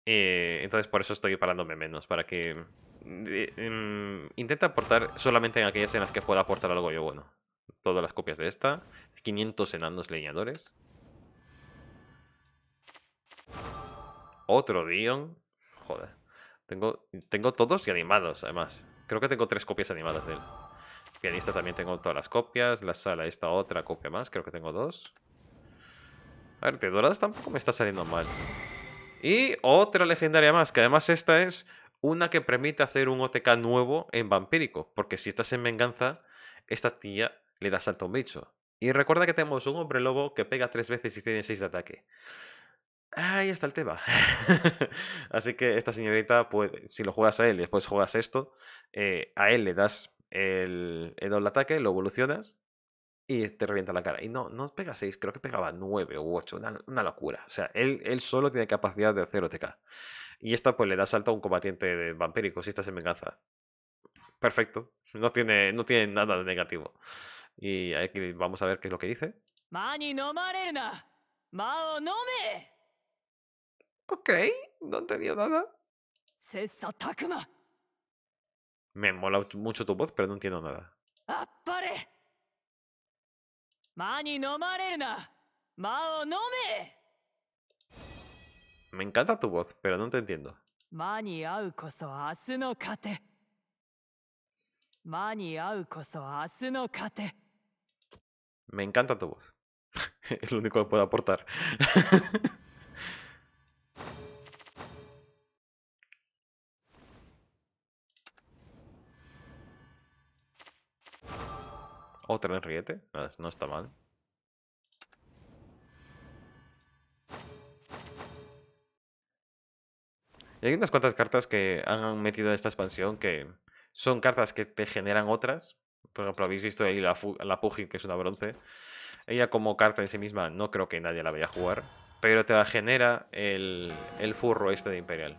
Speaker 1: Eh, entonces por eso estoy parándome menos, para que... Mm, eh, mm, intenta aportar solamente en aquellas en las que pueda aportar algo yo bueno. Todas las copias de esta, 500 enanos leñadores. otro Dion. Joder. Tengo, tengo todos y animados, además. Creo que tengo tres copias animadas de él. Pianista también tengo todas las copias. La sala, esta otra copia más. Creo que tengo dos. A ver, de doradas tampoco me está saliendo mal. Y otra legendaria más, que además esta es una que permite hacer un OTK nuevo en vampírico. Porque si estás en venganza, esta tía le da salto a un bicho. Y recuerda que tenemos un hombre lobo que pega tres veces y tiene seis de ataque ahí está el tema. *laughs* Así que esta señorita, pues, si lo juegas a él y después juegas esto, eh, a él le das el, doble ataque, lo evolucionas y te revienta la cara. Y no, no pega 6, creo que pegaba 9 u 8, una, locura. O sea, él, él solo tiene capacidad de hacer OTK. Y esta pues le da salto a un combatiente de vampírico, si estás en venganza. Perfecto, no tiene, no tiene nada de negativo. Y vamos a ver qué es lo que dice.
Speaker 2: No Ok, no entendido nada.
Speaker 1: Me mola mucho tu voz, pero no entiendo nada. Me encanta tu voz, pero no te entiendo. Me encanta tu voz. *laughs* es lo único que puedo aportar. *laughs* Otra enriete, no, no está mal. Y hay unas cuantas cartas que han metido en esta expansión que son cartas que te generan otras. Por ejemplo, habéis visto ahí la, la Pugil, que es una bronce. Ella como carta en sí misma no creo que nadie la vaya a jugar. Pero te la genera el, el furro este de Imperial.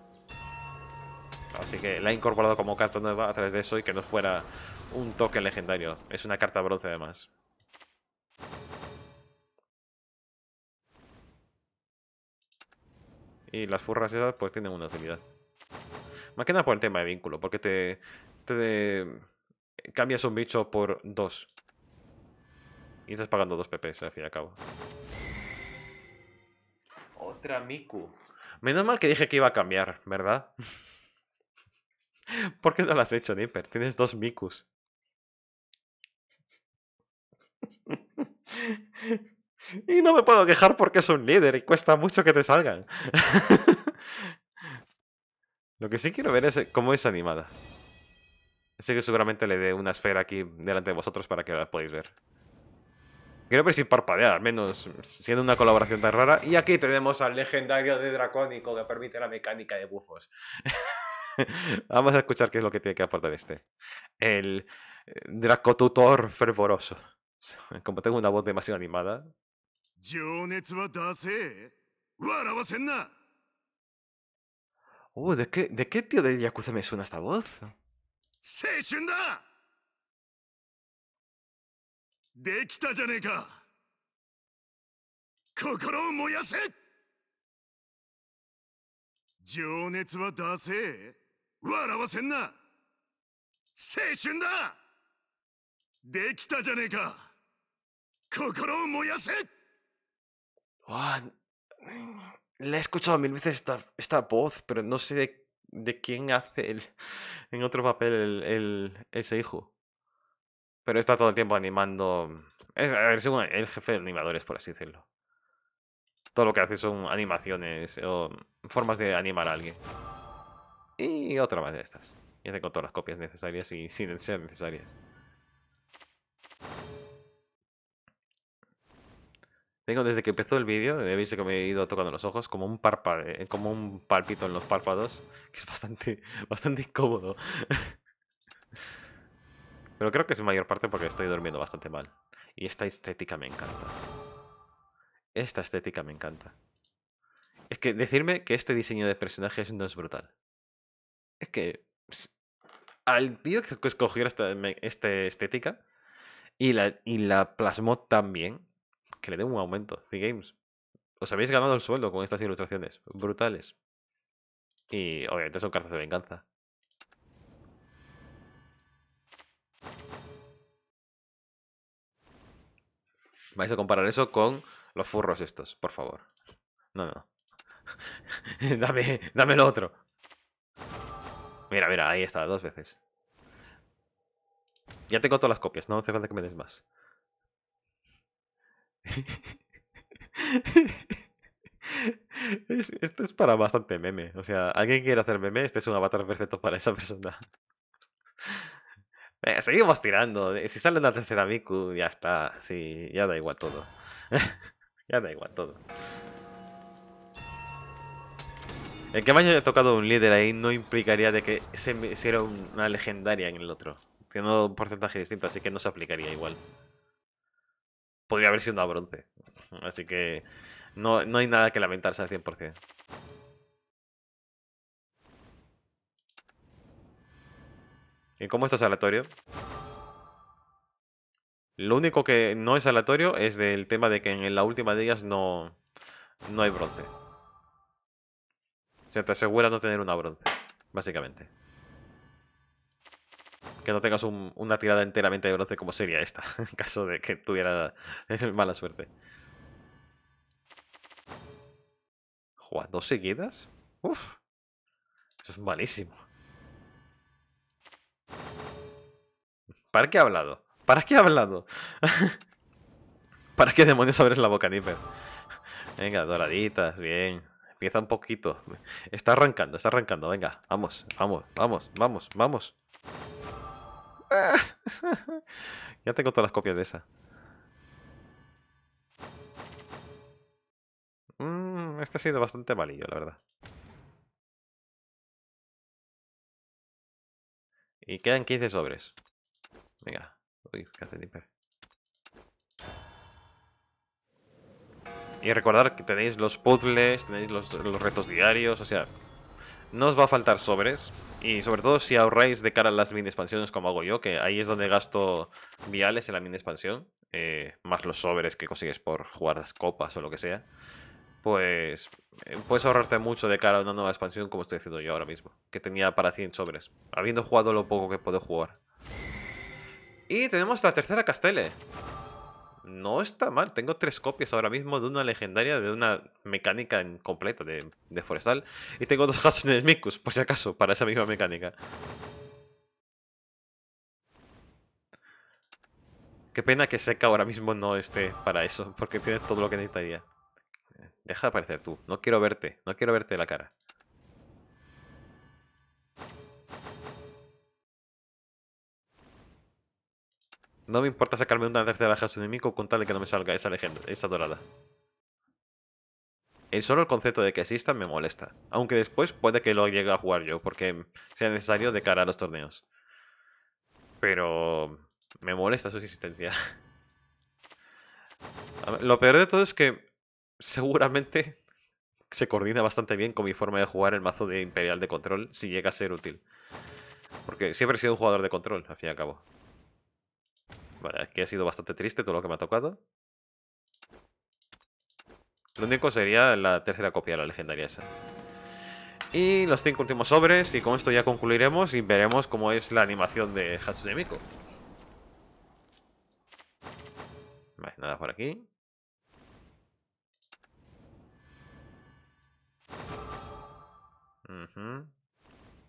Speaker 1: Así que la ha incorporado como carta nueva a través de eso y que no fuera un token legendario. Es una carta bronce además. Y las furras esas pues tienen una utilidad. Más que nada por el tema de vínculo, porque te, te cambias un bicho por dos. Y estás pagando dos PPs al fin y al cabo. Otra Miku. Menos mal que dije que iba a cambiar, ¿verdad? *laughs* ¿Por qué no lo has hecho, Nipper? Tienes dos Mikus. *laughs* Y no me puedo quejar porque es un líder y cuesta mucho que te salgan. *laughs* Lo que sí quiero ver es eh, cómo es animada. Así que seguramente le dé una esfera aquí delante de vosotros para que la podáis ver. Quiero ver sin parpadear al menos siendo una colaboración tan rara. Y aquí tenemos al legendario de Dracónico que permite la mecánica de bufos. *laughs* Vamos a escuchar qué es lo que tiene que aportar este. El eh, Dracotutor fervoroso. Como tengo una voz demasiado animada.
Speaker 2: 情熱は出せ笑わせんな
Speaker 1: Uh, ¿de qué, ¿de qué tío de Yakuza me suena esta voz? 青
Speaker 2: 春だできたじゃねえか心を燃やせ情熱は出せ笑わせんな青春だできたじゃねえか Wow.
Speaker 1: Ah, le he escuchado mil veces esta, esta voz, pero no sé de, quién hace el, en otro papel el, ese hijo. Pero está todo el tiempo animando. Es, el jefe de animadores, por así decirlo. Todo lo que hace son animaciones o formas de animar a alguien. Y otra más de estas. Y con todas las copias necesarias y sin ser necesarias. Tengo desde que empezó el vídeo, he visto que me he ido tocando los ojos, como un párpade, eh, como un palpito en los párpados, *laughs* que es bastante, bastante incómodo. *laughs* Pero creo que es mayor parte porque estoy durmiendo bastante mal. Y esta estética me encanta. Esta estética me encanta. Es que decirme que este diseño de personajes no es brutal. Es que... Al tío que escogió esta, estética y la, y la plasmó tan bien, que le den un aumento. The Games, os habéis ganado el sueldo con estas ilustraciones. Brutales. Y obviamente son cartas de venganza. Vais a comparar eso con los furros estos, por favor. No, no. *laughs* dame, dame lo otro. Mira, mira, ahí está, dos veces. Ya tengo todas las copias, no hace falta que me des más. *laughs* Este esto es para bastante meme. O sea, alguien quiere hacer meme, este es un avatar perfecto para esa persona. *laughs* seguimos tirando. Si sale una tercera Miku, ya está. Sí, ya da igual todo. *laughs* ya da igual todo. El que me haya tocado un líder ahí no implicaría de que se hiciera una legendaria en el otro. Tiene un porcentaje distinto, así que no se aplicaría igual podría haber sido una bronce. Así que no, no hay nada que lamentarse al 100%. ¿Y cómo esto es aleatorio? Lo único que no es aleatorio es del tema de que en la última de ellas no, no hay bronce. O sea, te asegura no tener una bronce, básicamente que no tengas una tirada enteramente de bronce como sería esta, *laughs* en caso de que tuviera *laughs* mala suerte. Joder, ¿dos seguidas? Uf, eso es malísimo. ¿Para qué ha hablado? ¿Para qué ha hablado? *laughs* ¿Para qué demonios abres la boca, Nipper? Venga, doraditas, bien. Empieza un poquito. Está arrancando, está arrancando. Venga, vamos, vamos, vamos, vamos, vamos. *laughs* ya tengo todas las copias de esa.
Speaker 2: Mm, este ha sido bastante malillo, la verdad. Y quedan 15 sobres. Venga. Uy, qué hace
Speaker 1: Y recordar que tenéis los puzzles, tenéis los retos diarios, o sea, no os va a faltar sobres. Y sobre todo si ahorráis de cara a las mini expansiones como hago yo, que ahí es donde gasto viales en la mini expansión, eh, más los sobres que consigues por jugar las copas o lo que sea, pues eh, puedes ahorrarte mucho de cara a una nueva expansión como estoy haciendo yo ahora mismo, que tenía para 100 sobres, habiendo jugado lo poco que puedo jugar. Y tenemos la tercera castele no está mal. Tengo tres copias ahora mismo de una legendaria, de una mecánica completa de, forestal. Y tengo dos Hatsunes Mikus, por si acaso, para esa misma mecánica. Qué pena que Seca ahora mismo no esté para eso, porque tiene todo lo que necesitaría. Deja de aparecer tú. No quiero verte. No quiero verte la cara. No me importa sacarme una tercera de su enemigo con tal de que no me salga esa legenda, esa dorada. El solo el concepto de que exista me molesta, aunque después puede que lo llegue a jugar yo, porque sea necesario de cara a los torneos. Pero me molesta su existencia. Lo peor de todo es que seguramente se coordina bastante bien con mi forma de jugar el mazo de Imperial de control si llega a ser útil. Porque siempre he sido un jugador de control, al fin y al cabo. Vale, aquí ha sido bastante triste todo lo que me ha tocado. Lo único sería la tercera copia de la legendaria esa. Y los cinco últimos sobres, y con esto ya concluiremos y veremos cómo es la animación de Hatsune Miku. Vale, nada por aquí.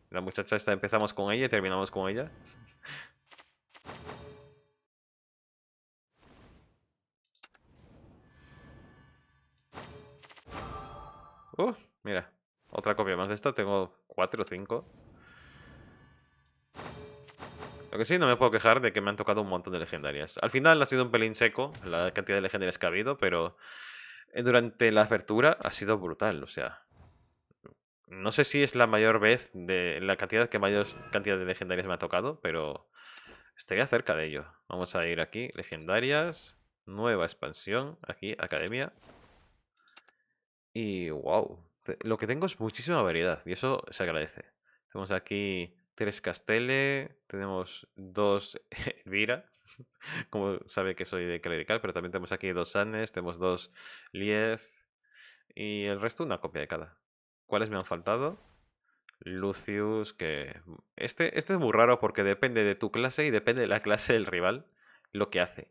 Speaker 1: La muchacha esta empezamos con ella y terminamos con ella. copia más de esta. Tengo 4 o 5 Lo que sí, no me puedo quejar de que me han tocado un montón de legendarias. Al final ha sido un pelín seco la cantidad de legendarias que ha habido, pero eh, durante la apertura ha sido brutal. O sea, no sé si es la mayor vez de la cantidad que mayor cantidad de legendarias me ha tocado, pero estaría cerca de ello. Vamos a ir aquí, legendarias, nueva expansión, aquí, academia. Y wow, lo que tengo es muchísima variedad y eso se agradece. Tenemos aquí tres Castele, tenemos dos *laughs* vira como sabe que soy de clerical, pero también tenemos aquí dos Sanes, tenemos dos Liez y el resto una copia de cada. ¿Cuáles me han faltado? Lucius, que... Mm, este, este es muy raro porque depende de tu clase y depende de la clase del rival lo que hace.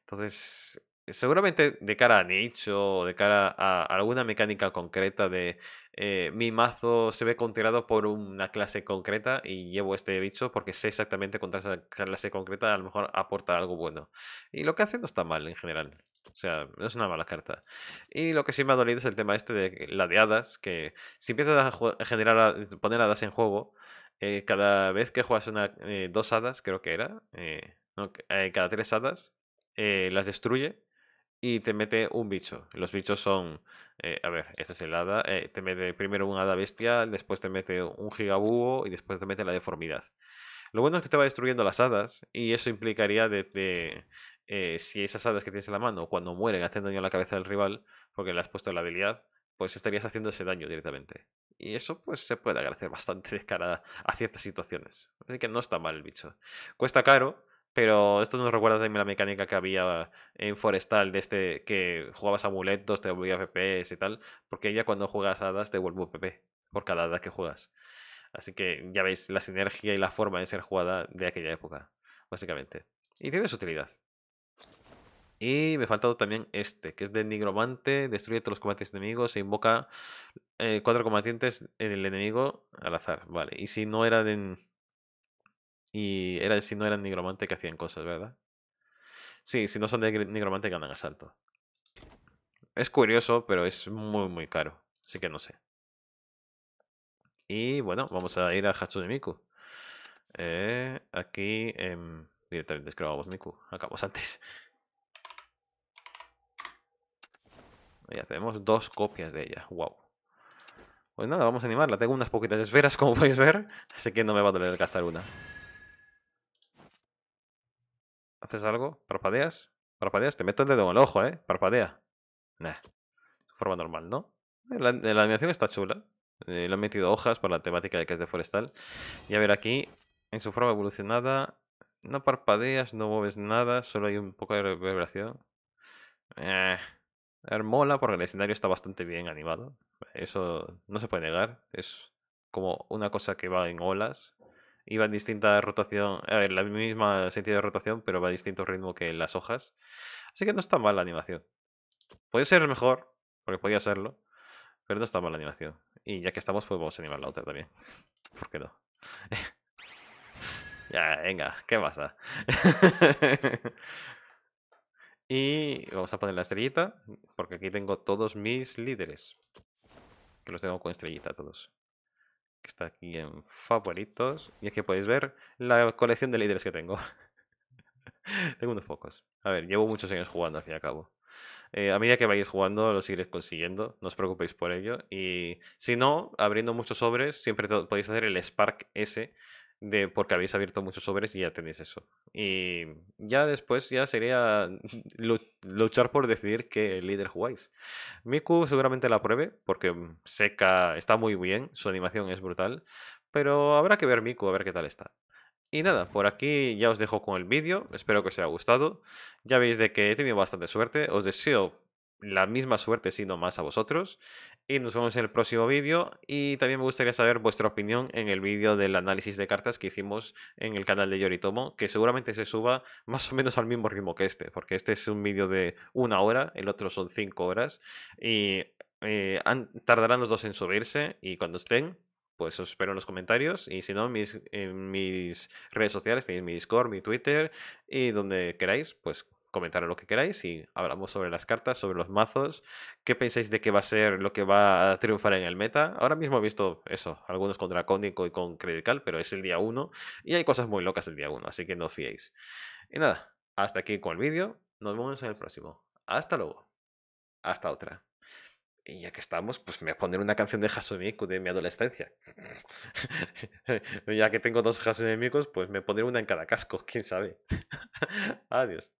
Speaker 1: Entonces, eh, seguramente de cara a nicho o de cara a alguna mecánica concreta de eh, mi mazo se ve controlado por una clase concreta y llevo este bicho porque sé exactamente contra esa clase concreta a lo mejor aporta algo bueno. Y lo que hace no está mal en general. O sea, no es una mala carta. Y lo que sí me ha dolido es el tema este de la de hadas, que si empiezas a generar, a poner hadas en juego, eh, cada vez que juegas una, dos hadas, creo que era, cada tres hadas, las destruye y te mete un bicho. Los bichos son, eh, a ver, esta es el hada, eh, te mete primero un hada bestial, después te mete un gigabúho y después te mete la deformidad. Lo bueno es que te va destruyendo las hadas y eso implicaría desde eh, si esas hadas que tienes en la mano cuando mueren hacen daño a la cabeza del rival porque le has puesto la habilidad, pues estarías haciendo ese daño directamente. Y eso pues se puede agradecer bastante de cara a ciertas situaciones. Así que no está mal el bicho. Cuesta caro, pero esto nos recuerda también la mecánica que había en Forestal, de este que jugabas amuletos, te devolvía FPS y tal, porque ella cuando juegas hadas te un PP por cada hada que juegas. Así que ya veis la sinergia y la forma de ser jugada de aquella época, básicamente. Y tiene su utilidad. Y me ha faltado también este, que es de nigromante, destruye todos los combates enemigos e invoca eh, cuatro combatientes en el enemigo al azar. Vale, y si no era de... Y era, si no eran nigromante que hacían cosas, ¿verdad? Sí, si no son de que ganan asalto. Es curioso, pero es muy, muy caro. Así que no sé. Y bueno, vamos a ir a Hatsune Miku. Eh, aquí eh, directamente escribamos Miku. Acabamos antes. Ya tenemos dos copias de ella. Wow. Pues nada, vamos a animarla. Tengo unas poquitas esferas, como podéis *laughs* ver. Así que no me va a doler gastar una haces algo, parpadeas, parpadeas, te meto el dedo en el ojo, ¿eh? Parpadea. Nah. Forma normal, ¿no? La, animación está chula. Eh, le han metido hojas por la temática de que es de forestal. Y a ver aquí, en su forma evolucionada, no parpadeas, no mueves nada, solo hay un poco de reverberación. Eh, mola porque el escenario está bastante bien animado. Eso no se puede negar. Es como una cosa que va en olas Iba en distinta rotación, eh, en la misma sentido de rotación, pero va a distinto ritmo que las hojas. Así que no está mal la animación. Puede ser mejor, porque podía serlo, pero no está mal la animación. Y ya que estamos, pues vamos a animar la otra también. ¿Por qué no? *laughs* ya, venga, ¿qué pasa? *laughs* y vamos a poner la estrellita, porque aquí tengo todos mis líderes. Que los tengo con estrellita todos que está aquí en favoritos. Y es que podéis ver la colección de líderes que tengo. *laughs* tengo unos pocos. A ver, llevo muchos años jugando al fin y al cabo. Eh, a medida que vayáis jugando lo sigues consiguiendo, no os preocupéis por ello. Y si no, abriendo muchos sobres, siempre podéis hacer el Spark S, de porque habéis abierto muchos sobres y ya tenéis eso. Y ya después ya sería *laughs* luchar por decidir qué líder jugáis. Miku seguramente la pruebe porque mm, seca está muy bien, su animación es brutal, pero habrá que ver Miku a ver qué tal está. Y nada, por aquí ya os dejo con el vídeo, espero que os haya gustado. Ya veis de que he tenido bastante suerte, os deseo la misma suerte, sino más a vosotros. Y nos vemos en el próximo vídeo. Y también me gustaría saber vuestra opinión en el vídeo del análisis de cartas que hicimos en el canal de Yoritomo, que seguramente se suba más o menos al mismo ritmo que este, porque este es un vídeo de una hora, el otro son cinco horas. Y eh, tardarán los dos en subirse. Y cuando estén, pues os espero en los comentarios. Y si no, mis, en mis redes sociales, En mi Discord, mi Twitter y donde queráis, pues comentar lo que queráis y hablamos sobre las cartas, sobre los mazos. ¿Qué pensáis de qué va a ser lo que va a triunfar en el meta? Ahora mismo he visto eso, algunos con Dracónico y con Critical, pero es el día 1 y hay cosas muy locas el día 1, así que no fiéis. Y nada, hasta aquí con el vídeo. Nos vemos en el próximo. Hasta luego. Hasta otra. Y ya que estamos, pues me voy a poner una canción de Hasumiku de mi adolescencia. *laughs* ya que tengo dos Hasumimikos, pues me pondré una en cada casco, quién sabe. *laughs* Adiós.